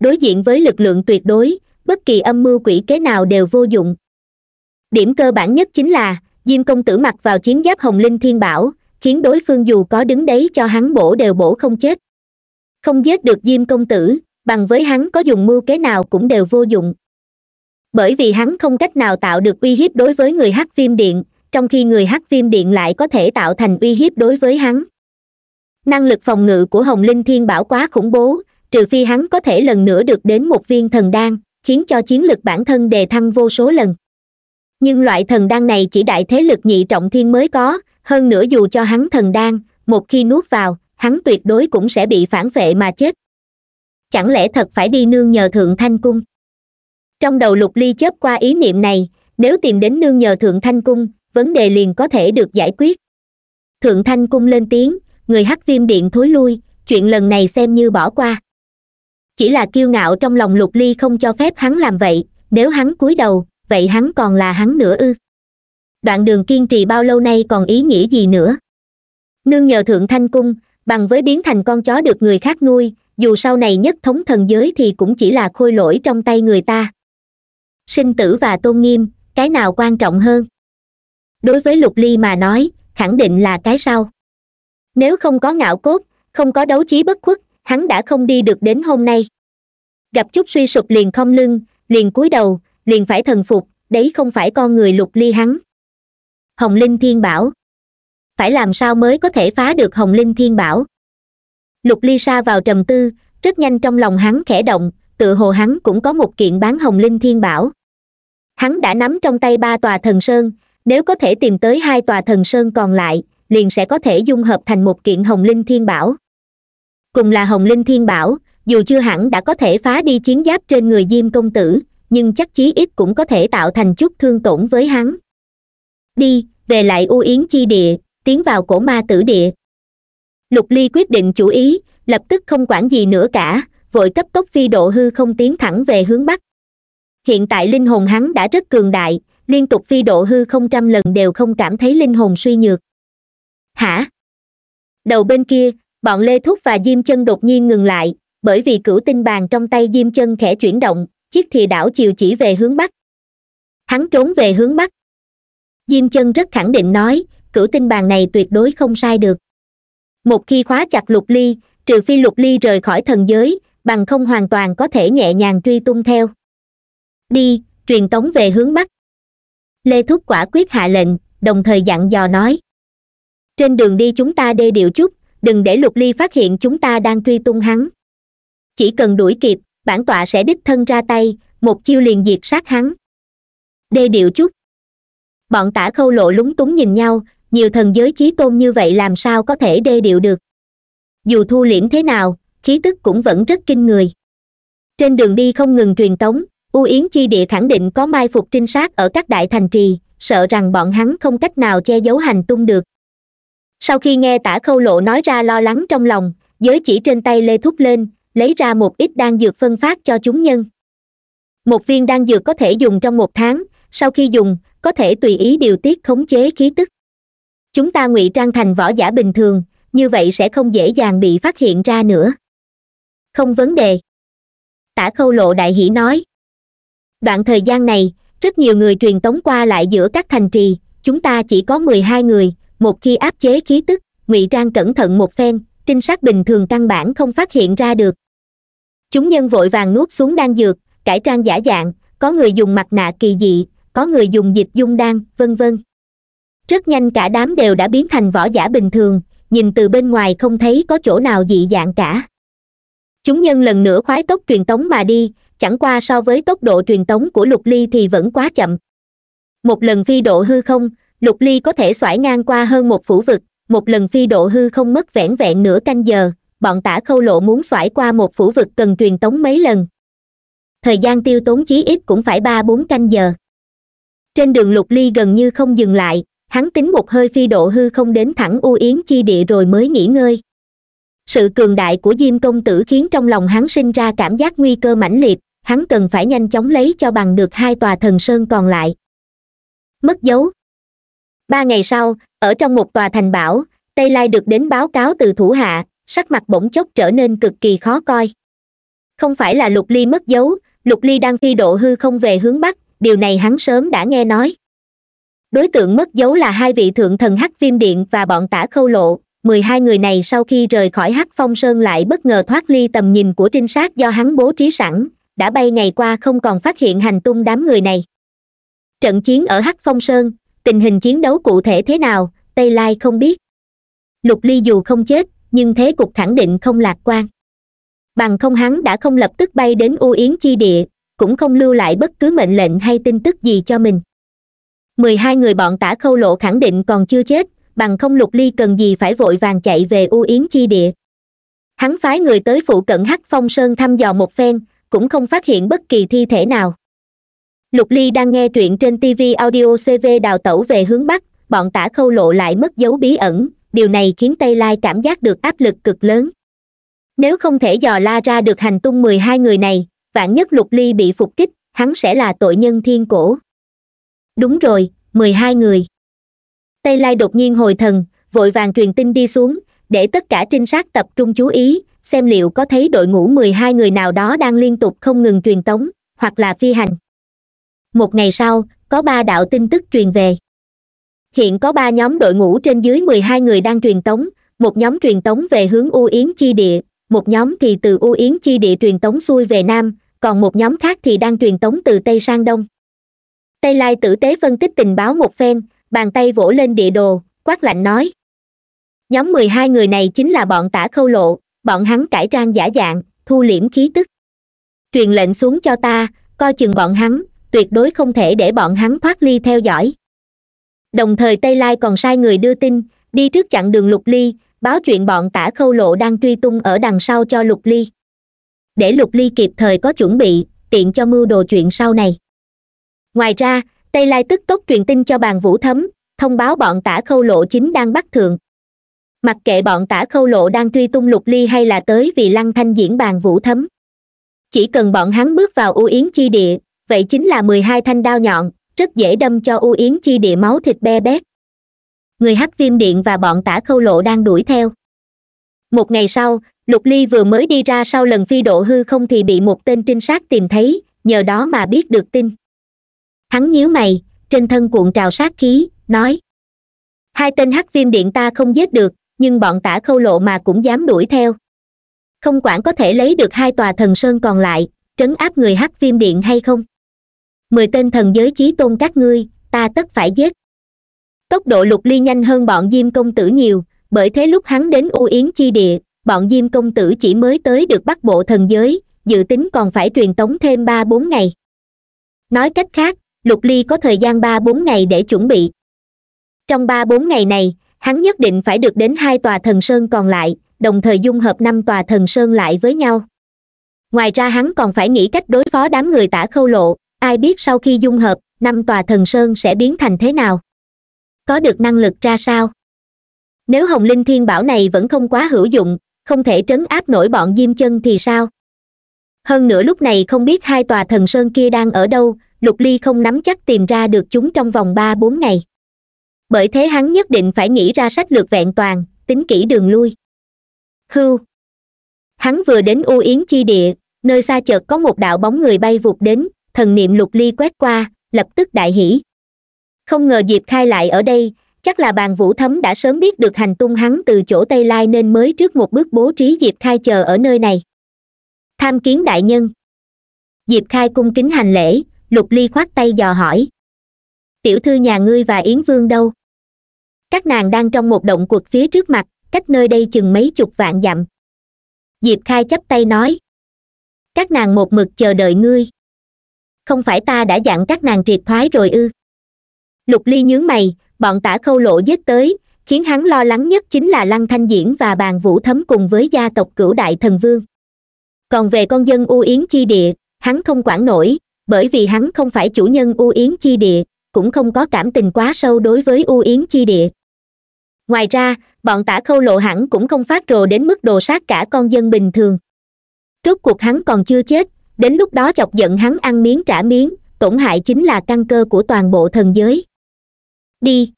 Speaker 1: đối diện với lực lượng tuyệt đối bất kỳ âm mưu quỷ kế nào đều vô dụng điểm cơ bản nhất chính là diêm công tử mặc vào chiến giáp hồng linh thiên bảo khiến đối phương dù có đứng đấy cho hắn bổ đều bổ không chết không giết được diêm công tử bằng với hắn có dùng mưu kế nào cũng đều vô dụng bởi vì hắn không cách nào tạo được uy hiếp đối với người hắc viêm điện trong khi người hắc viêm điện lại có thể tạo thành uy hiếp đối với hắn năng lực phòng ngự của hồng linh thiên bảo quá khủng bố trừ phi hắn có thể lần nữa được đến một viên thần đan khiến cho chiến lực bản thân đề thăng vô số lần nhưng loại thần đan này chỉ đại thế lực nhị trọng thiên mới có hơn nữa dù cho hắn thần đan một khi nuốt vào hắn tuyệt đối cũng sẽ bị phản vệ mà chết chẳng lẽ thật phải đi nương nhờ thượng thanh cung trong đầu lục ly chớp qua ý niệm này nếu tìm đến nương nhờ thượng thanh cung vấn đề liền có thể được giải quyết thượng thanh cung lên tiếng người hắc viêm điện thối lui chuyện lần này xem như bỏ qua chỉ là kiêu ngạo trong lòng lục ly không cho phép hắn làm vậy nếu hắn cúi đầu vậy hắn còn là hắn nữa ư đoạn đường kiên trì bao lâu nay còn ý nghĩa gì nữa nương nhờ thượng thanh cung bằng với biến thành con chó được người khác nuôi dù sau này nhất thống thần giới thì cũng chỉ là khôi lỗi trong tay người ta sinh tử và tôn nghiêm cái nào quan trọng hơn đối với lục ly mà nói khẳng định là cái sau nếu không có ngạo cốt không có đấu chí bất khuất hắn đã không đi được đến hôm nay gặp chút suy sụp liền không lưng liền cúi đầu liền phải thần phục đấy không phải con người lục ly hắn hồng linh thiên bảo phải làm sao mới có thể phá được hồng linh thiên bảo lục ly sa vào trầm tư rất nhanh trong lòng hắn khẽ động tự hồ hắn cũng có một kiện bán hồng linh thiên bảo hắn đã nắm trong tay ba tòa thần sơn nếu có thể tìm tới hai tòa thần sơn còn lại liền sẽ có thể dung hợp thành một kiện hồng linh thiên bảo cùng là hồng linh thiên bảo dù chưa hẳn đã có thể phá đi chiến giáp trên người diêm công tử nhưng chắc chí ít cũng có thể tạo thành chút thương tổn với hắn đi về lại u yến chi địa tiến vào cổ ma tử địa lục ly quyết định chủ ý lập tức không quản gì nữa cả vội cấp tốc phi độ hư không tiến thẳng về hướng bắc hiện tại linh hồn hắn đã rất cường đại liên tục phi độ hư không trăm lần đều không cảm thấy linh hồn suy nhược hả đầu bên kia bọn lê thúc và diêm chân đột nhiên ngừng lại bởi vì cửu tinh bàn trong tay diêm chân khẽ chuyển động chiếc thìa đảo chiều chỉ về hướng bắc hắn trốn về hướng bắc diêm chân rất khẳng định nói cửu tinh bàn này tuyệt đối không sai được một khi khóa chặt lục ly trừ phi lục ly rời khỏi thần giới bằng không hoàn toàn có thể nhẹ nhàng truy tung theo đi truyền tống về hướng bắc lê thúc quả quyết hạ lệnh đồng thời dặn dò nói trên đường đi chúng ta đê điệu chút đừng để lục ly phát hiện chúng ta đang truy tung hắn chỉ cần đuổi kịp bản tọa sẽ đích thân ra tay một chiêu liền diệt sát hắn đê điệu chút bọn tả khâu lộ lúng túng nhìn nhau nhiều thần giới chí tôn như vậy làm sao có thể đê điệu được dù thu liễm thế nào khí tức cũng vẫn rất kinh người trên đường đi không ngừng truyền tống u yến chi địa khẳng định có mai phục trinh sát ở các đại thành trì sợ rằng bọn hắn không cách nào che giấu hành tung được sau khi nghe tả khâu lộ nói ra lo lắng trong lòng giới chỉ trên tay lê thúc lên lấy ra một ít đan dược phân phát cho chúng nhân một viên đan dược có thể dùng trong một tháng sau khi dùng có thể tùy ý điều tiết khống chế khí tức chúng ta ngụy trang thành võ giả bình thường như vậy sẽ không dễ dàng bị phát hiện ra nữa không vấn đề tả khâu lộ đại hỷ nói đoạn thời gian này rất nhiều người truyền tống qua lại giữa các thành trì chúng ta chỉ có mười hai người một khi áp chế khí tức ngụy trang cẩn thận một phen trinh sát bình thường căn bản không phát hiện ra được chúng nhân vội vàng nuốt xuống đan dược cải trang giả dạng có người dùng mặt nạ kỳ dị có người dùng dịch dung đan vân vân rất nhanh cả đám đều đã biến thành võ giả bình thường nhìn từ bên ngoài không thấy có chỗ nào dị dạng cả chúng nhân lần nữa khoái tốc truyền tống mà đi chẳng qua so với tốc độ truyền tống của lục ly thì vẫn quá chậm một lần phi độ hư không lục ly có thể xoải ngang qua hơn một phủ vực một lần phi độ hư không mất vẻn vẹn nửa canh giờ bọn tả khâu lộ muốn xoải qua một phủ vực cần truyền tống mấy lần thời gian tiêu tốn chí ít cũng phải ba bốn canh giờ trên đường lục ly gần như không dừng lại hắn tính một hơi phi độ hư không đến thẳng u yến chi địa rồi mới nghỉ ngơi sự cường đại của diêm công tử khiến trong lòng hắn sinh ra cảm giác nguy cơ mãnh liệt hắn cần phải nhanh chóng lấy cho bằng được hai tòa thần sơn còn lại mất dấu ba ngày sau ở trong một tòa thành bảo tây lai được đến báo cáo từ thủ hạ sắc mặt bỗng chốc trở nên cực kỳ khó coi không phải là lục ly mất dấu lục ly đang phi độ hư không về hướng bắc điều này hắn sớm đã nghe nói đối tượng mất dấu là hai vị thượng thần hắc viêm điện và bọn tả khâu lộ mười hai người này sau khi rời khỏi hắc phong sơn lại bất ngờ thoát ly tầm nhìn của trinh sát do hắn bố trí sẵn đã bay ngày qua không còn phát hiện hành tung đám người này trận chiến ở hắc phong sơn tình hình chiến đấu cụ thể thế nào tây lai không biết lục ly dù không chết nhưng thế cục khẳng định không lạc quan bằng không hắn đã không lập tức bay đến u yến chi địa cũng không lưu lại bất cứ mệnh lệnh hay tin tức gì cho mình mười hai người bọn tả khâu lộ khẳng định còn chưa chết bằng không lục ly cần gì phải vội vàng chạy về u yến chi địa hắn phái người tới phụ cận hắc phong sơn thăm dò một phen cũng không phát hiện bất kỳ thi thể nào lục ly đang nghe truyện trên tv audio cv đào tẩu về hướng bắc bọn tả khâu lộ lại mất dấu bí ẩn điều này khiến tây lai cảm giác được áp lực cực lớn nếu không thể dò la ra được hành tung mười hai người này vạn nhất lục ly bị phục kích hắn sẽ là tội nhân thiên cổ đúng rồi mười hai người tây lai đột nhiên hồi thần vội vàng truyền tin đi xuống để tất cả trinh sát tập trung chú ý xem liệu có thấy đội ngũ 12 người nào đó đang liên tục không ngừng truyền tống hoặc là phi hành một ngày sau có ba đạo tin tức truyền về hiện có ba nhóm đội ngũ trên dưới 12 người đang truyền tống một nhóm truyền tống về hướng u yến chi địa một nhóm thì từ u yến chi địa truyền tống xuôi về nam còn một nhóm khác thì đang truyền tống từ tây sang đông tây lai tử tế phân tích tình báo một phen bàn tay vỗ lên địa đồ quát lạnh nói nhóm mười hai người này chính là bọn tả khâu lộ bọn hắn cải trang giả dạng thu liễm khí tức truyền lệnh xuống cho ta coi chừng bọn hắn tuyệt đối không thể để bọn hắn thoát ly theo dõi đồng thời tây lai còn sai người đưa tin đi trước chặn đường lục ly báo chuyện bọn tả khâu lộ đang truy tung ở đằng sau cho lục ly để lục ly kịp thời có chuẩn bị tiện cho mưu đồ chuyện sau này ngoài ra tây lai tức tốc truyền tin cho bàn vũ thấm thông báo bọn tả khâu lộ chính đang bắt thượng mặc kệ bọn tả khâu lộ đang truy tung lục ly hay là tới vì lăng thanh diễn bàn vũ thấm chỉ cần bọn hắn bước vào u yến chi địa vậy chính là mười hai thanh đao nhọn rất dễ đâm cho u yến chi địa máu thịt be bét người hắc viêm điện và bọn tả khâu lộ đang đuổi theo một ngày sau lục ly vừa mới đi ra sau lần phi độ hư không thì bị một tên trinh sát tìm thấy nhờ đó mà biết được tin hắn nhíu mày trên thân cuộn trào sát khí nói hai tên hắc viêm điện ta không giết được nhưng bọn tả khâu lộ mà cũng dám đuổi theo không quản có thể lấy được hai tòa thần sơn còn lại trấn áp người hắc viêm điện hay không mười tên thần giới chí tôn các ngươi ta tất phải giết tốc độ lục ly nhanh hơn bọn diêm công tử nhiều bởi thế lúc hắn đến u yến chi địa bọn diêm công tử chỉ mới tới được bắc bộ thần giới dự tính còn phải truyền tống thêm ba bốn ngày nói cách khác lục ly có thời gian ba bốn ngày để chuẩn bị trong ba bốn ngày này hắn nhất định phải được đến hai tòa thần sơn còn lại đồng thời dung hợp năm tòa thần sơn lại với nhau ngoài ra hắn còn phải nghĩ cách đối phó đám người tả khâu lộ ai biết sau khi dung hợp năm tòa thần sơn sẽ biến thành thế nào có được năng lực ra sao nếu hồng linh thiên bảo này vẫn không quá hữu dụng không thể trấn áp nổi bọn diêm chân thì sao hơn nữa lúc này không biết hai tòa thần sơn kia đang ở đâu lục ly không nắm chắc tìm ra được chúng trong vòng ba bốn ngày bởi thế hắn nhất định phải nghĩ ra sách lược vẹn toàn tính kỹ đường lui hưu hắn vừa đến u yến chi địa nơi xa chợt có một đạo bóng người bay vụt đến thần niệm lục ly quét qua lập tức đại hỉ không ngờ diệp khai lại ở đây chắc là bàn vũ thấm đã sớm biết được hành tung hắn từ chỗ tây lai nên mới trước một bước bố trí diệp khai chờ ở nơi này tham kiến đại nhân diệp khai cung kính hành lễ lục ly khoát tay dò hỏi tiểu thư nhà ngươi và yến vương đâu các nàng đang trong một động cuộc phía trước mặt cách nơi đây chừng mấy chục vạn dặm diệp khai chấp tay nói các nàng một mực chờ đợi ngươi không phải ta đã dặn các nàng triệt thoái rồi ư lục ly nhướng mày bọn tả khâu lộ giết tới khiến hắn lo lắng nhất chính là lăng thanh diễn và bàn vũ thấm cùng với gia tộc cửu đại thần vương còn về con dân u yến chi địa hắn không quản nổi bởi vì hắn không phải chủ nhân u yến chi địa cũng không có cảm tình quá sâu đối với u yến chi địa ngoài ra bọn tả khâu lộ hẳn cũng không phát rồ đến mức đồ sát cả con dân bình thường Trước cuộc hắn còn chưa chết đến lúc đó chọc giận hắn ăn miếng trả miếng tổn hại chính là căn cơ của toàn bộ thần giới đi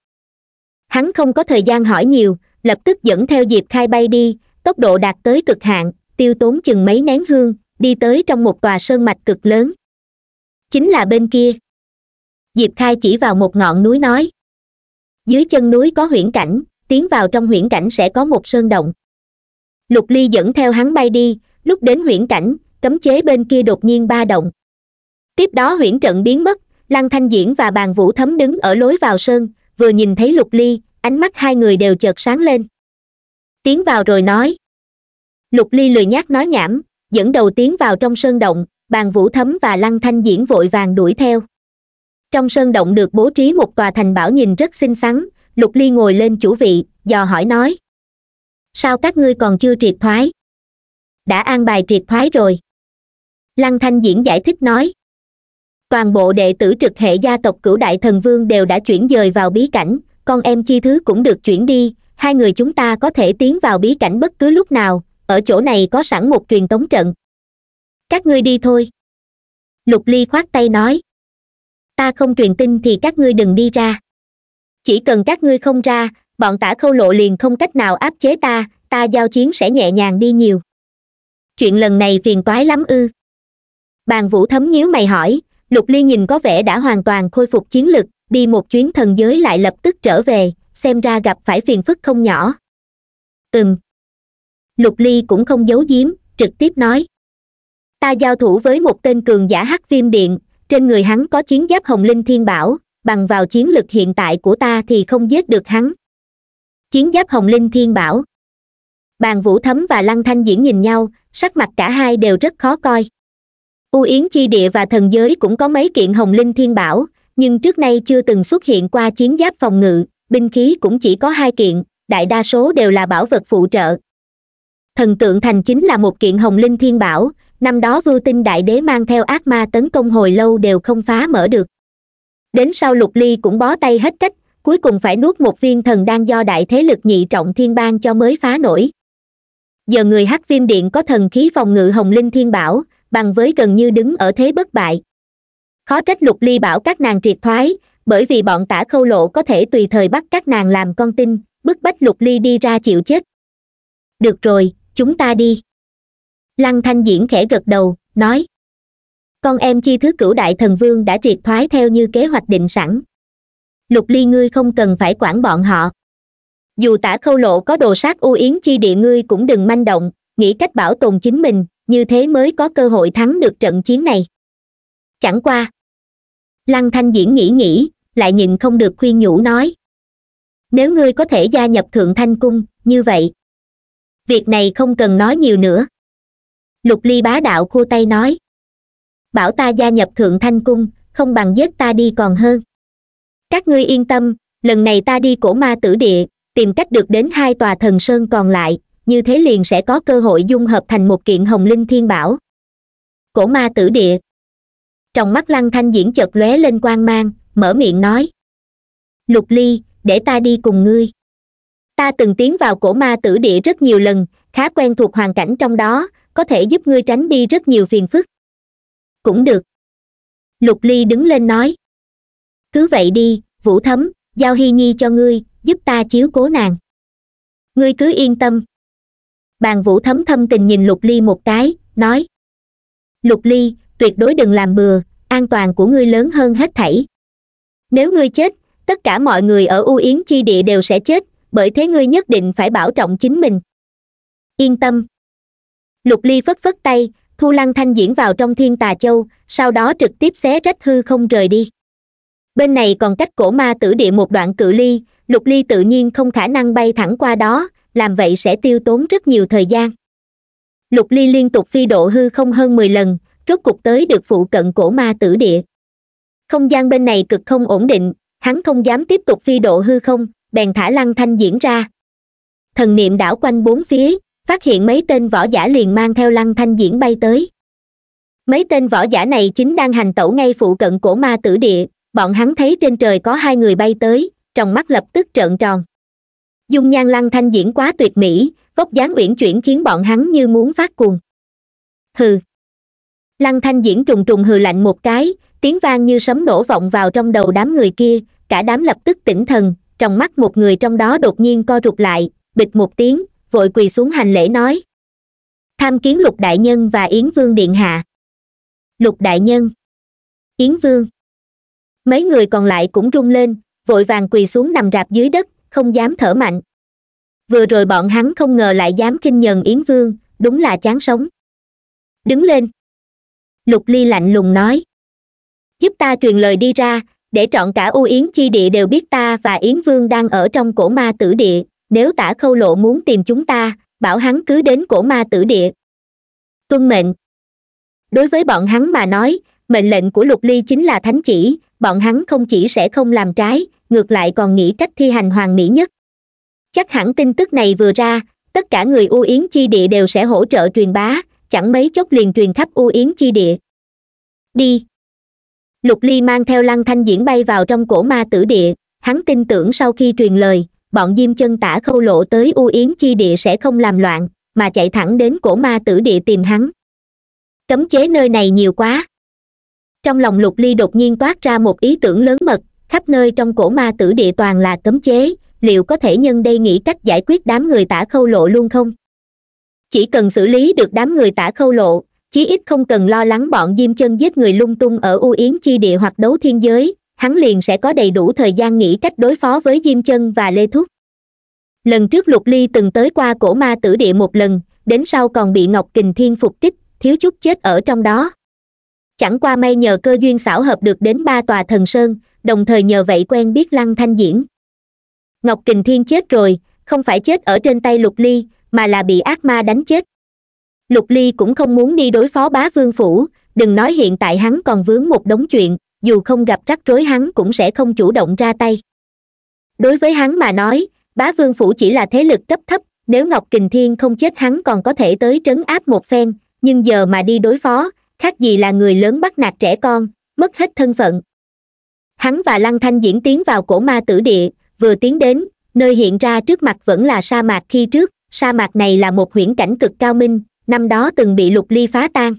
Speaker 1: hắn không có thời gian hỏi nhiều lập tức dẫn theo diệp khai bay đi tốc độ đạt tới cực hạn tiêu tốn chừng mấy nén hương đi tới trong một tòa sơn mạch cực lớn chính là bên kia diệp khai chỉ vào một ngọn núi nói dưới chân núi có huyễn cảnh tiến vào trong huyễn cảnh sẽ có một sơn động lục ly dẫn theo hắn bay đi lúc đến huyễn cảnh cấm chế bên kia đột nhiên ba động tiếp đó huyễn trận biến mất lăng thanh diễn và bàn vũ thấm đứng ở lối vào sơn vừa nhìn thấy lục ly ánh mắt hai người đều chợt sáng lên tiến vào rồi nói lục ly lười nhác nói nhảm dẫn đầu tiến vào trong sơn động bàn vũ thấm và lăng thanh diễn vội vàng đuổi theo trong sơn động được bố trí một tòa thành bảo nhìn rất xinh xắn lục ly ngồi lên chủ vị dò hỏi nói sao các ngươi còn chưa triệt thoái đã an bài triệt thoái rồi lăng thanh diễn giải thích nói toàn bộ đệ tử trực hệ gia tộc cửu đại thần vương đều đã chuyển dời vào bí cảnh con em chi thứ cũng được chuyển đi hai người chúng ta có thể tiến vào bí cảnh bất cứ lúc nào ở chỗ này có sẵn một truyền tống trận các ngươi đi thôi lục ly khoát tay nói ta không truyền tin thì các ngươi đừng đi ra chỉ cần các ngươi không ra bọn tả khâu lộ liền không cách nào áp chế ta ta giao chiến sẽ nhẹ nhàng đi nhiều chuyện lần này phiền toái lắm ư bàn vũ thấm nhíu mày hỏi lục ly nhìn có vẻ đã hoàn toàn khôi phục chiến lực đi một chuyến thần giới lại lập tức trở về xem ra gặp phải phiền phức không nhỏ ừm lục ly cũng không giấu giếm trực tiếp nói ta giao thủ với một tên cường giả hắc viêm điện trên người hắn có chiến giáp hồng linh thiên bảo bằng vào chiến lực hiện tại của ta thì không giết được hắn chiến giáp hồng linh thiên bảo bàn vũ thấm và lăng thanh diễn nhìn nhau sắc mặt cả hai đều rất khó coi u yến chi địa và thần giới cũng có mấy kiện hồng linh thiên bảo nhưng trước nay chưa từng xuất hiện qua chiến giáp phòng ngự binh khí cũng chỉ có hai kiện đại đa số đều là bảo vật phụ trợ thần tượng thành chính là một kiện hồng linh thiên bảo năm đó vưu tinh đại đế mang theo ác ma tấn công hồi lâu đều không phá mở được đến sau lục ly cũng bó tay hết cách cuối cùng phải nuốt một viên thần đan do đại thế lực nhị trọng thiên bang cho mới phá nổi giờ người hắc viêm điện có thần khí phòng ngự hồng linh thiên bảo bằng với gần như đứng ở thế bất bại khó trách lục ly bảo các nàng triệt thoái bởi vì bọn tả khâu lộ có thể tùy thời bắt các nàng làm con tin bức bách lục ly đi ra chịu chết được rồi chúng ta đi lăng thanh diễn khẽ gật đầu nói con em chi thứ cửu đại thần vương đã triệt thoái theo như kế hoạch định sẵn lục ly ngươi không cần phải quản bọn họ dù tả khâu lộ có đồ sát u yến chi địa ngươi cũng đừng manh động nghĩ cách bảo tồn chính mình như thế mới có cơ hội thắng được trận chiến này chẳng qua lăng thanh diễn nghĩ nghĩ lại nhìn không được khuyên nhủ nói nếu ngươi có thể gia nhập thượng thanh cung như vậy việc này không cần nói nhiều nữa lục ly bá đạo khua tay nói bảo ta gia nhập thượng thanh cung không bằng giết ta đi còn hơn các ngươi yên tâm lần này ta đi cổ ma tử địa tìm cách được đến hai tòa thần sơn còn lại như thế liền sẽ có cơ hội dung hợp thành một kiện hồng linh thiên bảo cổ ma tử địa trong mắt lăng thanh diễn chợt lóe lên quang mang mở miệng nói lục ly để ta đi cùng ngươi ta từng tiến vào cổ ma tử địa rất nhiều lần khá quen thuộc hoàn cảnh trong đó có thể giúp ngươi tránh đi rất nhiều phiền phức cũng được lục ly đứng lên nói cứ vậy đi vũ thấm giao hy nhi cho ngươi giúp ta chiếu cố nàng ngươi cứ yên tâm bàn vũ thấm thâm tình nhìn lục ly một cái nói lục ly tuyệt đối đừng làm bừa an toàn của ngươi lớn hơn hết thảy nếu ngươi chết tất cả mọi người ở u yến chi địa đều sẽ chết bởi thế ngươi nhất định phải bảo trọng chính mình yên tâm lục ly phất phất tay thu lăng thanh diễn vào trong thiên tà châu sau đó trực tiếp xé rách hư không rời đi bên này còn cách cổ ma tử địa một đoạn cự ly lục ly tự nhiên không khả năng bay thẳng qua đó làm vậy sẽ tiêu tốn rất nhiều thời gian lục ly liên tục phi độ hư không hơn mười lần rốt cục tới được phụ cận cổ ma tử địa không gian bên này cực không ổn định hắn không dám tiếp tục phi độ hư không bèn thả lăng thanh diễn ra thần niệm đảo quanh bốn phía phát hiện mấy tên võ giả liền mang theo lăng thanh diễn bay tới mấy tên võ giả này chính đang hành tẩu ngay phụ cận cổ ma tử địa bọn hắn thấy trên trời có hai người bay tới trong mắt lập tức trợn tròn dung nhan lăng thanh diễn quá tuyệt mỹ vóc dáng uyển chuyển khiến bọn hắn như muốn phát cuồng hừ lăng thanh diễn trùng trùng hừ lạnh một cái tiếng vang như sấm nổ vọng vào trong đầu đám người kia cả đám lập tức tỉnh thần trong mắt một người trong đó đột nhiên co rụt lại bịch một tiếng vội quỳ xuống hành lễ nói tham kiến lục đại nhân và yến vương điện hạ lục đại nhân yến vương mấy người còn lại cũng rung lên vội vàng quỳ xuống nằm rạp dưới đất không dám thở mạnh vừa rồi bọn hắn không ngờ lại dám kinh nhờn yến vương đúng là chán sống đứng lên lục ly lạnh lùng nói giúp ta truyền lời đi ra để trọn cả u yến chi địa đều biết ta và yến vương đang ở trong cổ ma tử địa nếu tả khâu lộ muốn tìm chúng ta bảo hắn cứ đến cổ ma tử địa tuân mệnh đối với bọn hắn mà nói mệnh lệnh của lục ly chính là thánh chỉ bọn hắn không chỉ sẽ không làm trái ngược lại còn nghĩ cách thi hành hoàn mỹ nhất chắc hẳn tin tức này vừa ra tất cả người u yến chi địa đều sẽ hỗ trợ truyền bá chẳng mấy chốc liền truyền khắp u yến chi địa đi lục ly mang theo lăng thanh diễn bay vào trong cổ ma tử địa hắn tin tưởng sau khi truyền lời bọn diêm chân tả khâu lộ tới u yến chi địa sẽ không làm loạn mà chạy thẳng đến cổ ma tử địa tìm hắn cấm chế nơi này nhiều quá trong lòng lục ly đột nhiên toát ra một ý tưởng lớn mật khắp nơi trong cổ ma tử địa toàn là cấm chế liệu có thể nhân đây nghĩ cách giải quyết đám người tả khâu lộ luôn không chỉ cần xử lý được đám người tả khâu lộ chí ít không cần lo lắng bọn diêm chân giết người lung tung ở u yến chi địa hoặc đấu thiên giới hắn liền sẽ có đầy đủ thời gian nghĩ cách đối phó với diêm chân và lê thúc lần trước lục ly từng tới qua cổ ma tử địa một lần đến sau còn bị ngọc kình thiên phục kích thiếu chút chết ở trong đó chẳng qua may nhờ cơ duyên xảo hợp được đến ba tòa thần sơn đồng thời nhờ vậy quen biết lăng thanh diễn ngọc kình thiên chết rồi không phải chết ở trên tay lục ly mà là bị ác ma đánh chết lục ly cũng không muốn đi đối phó bá vương phủ đừng nói hiện tại hắn còn vướng một đống chuyện dù không gặp rắc rối hắn cũng sẽ không chủ động ra tay đối với hắn mà nói bá vương phủ chỉ là thế lực cấp thấp nếu ngọc kình thiên không chết hắn còn có thể tới trấn áp một phen nhưng giờ mà đi đối phó khác gì là người lớn bắt nạt trẻ con mất hết thân phận hắn và lăng thanh diễn tiến vào cổ ma tử địa vừa tiến đến nơi hiện ra trước mặt vẫn là sa mạc khi trước sa mạc này là một huyễn cảnh cực cao minh năm đó từng bị lục ly phá tan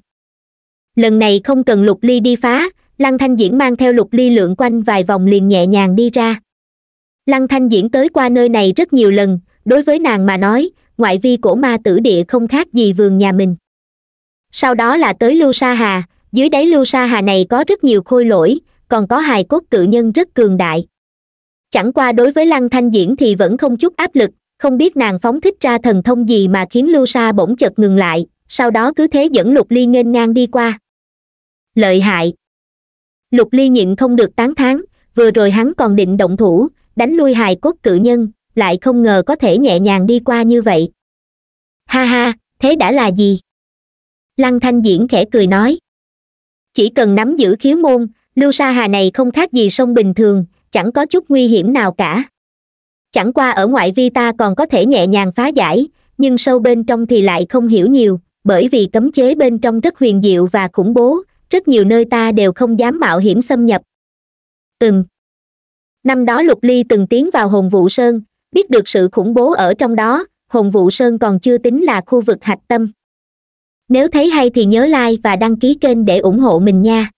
Speaker 1: lần này không cần lục ly đi phá lăng thanh diễn mang theo lục ly lượn quanh vài vòng liền nhẹ nhàng đi ra lăng thanh diễn tới qua nơi này rất nhiều lần đối với nàng mà nói ngoại vi cổ ma tử địa không khác gì vườn nhà mình sau đó là tới lưu sa hà dưới đáy lưu sa hà này có rất nhiều khôi lỗi còn có hài cốt cự nhân rất cường đại chẳng qua đối với lăng thanh diễn thì vẫn không chút áp lực không biết nàng phóng thích ra thần thông gì mà khiến lưu sa bỗng chợt ngừng lại sau đó cứ thế dẫn lục ly nghênh ngang đi qua lợi hại lục ly nhịn không được tán thán vừa rồi hắn còn định động thủ đánh lui hài cốt cự nhân lại không ngờ có thể nhẹ nhàng đi qua như vậy ha ha thế đã là gì lăng thanh diễn khẽ cười nói chỉ cần nắm giữ khiếu môn lưu sa hà này không khác gì sông bình thường chẳng có chút nguy hiểm nào cả chẳng qua ở ngoại vi ta còn có thể nhẹ nhàng phá giải nhưng sâu bên trong thì lại không hiểu nhiều bởi vì cấm chế bên trong rất huyền diệu và khủng bố rất nhiều nơi ta đều không dám mạo hiểm xâm nhập ừm năm đó lục ly từng tiến vào hồn vũ sơn biết được sự khủng bố ở trong đó hồn vũ sơn còn chưa tính là khu vực hạch tâm nếu thấy hay thì nhớ like và đăng ký kênh để ủng hộ mình nha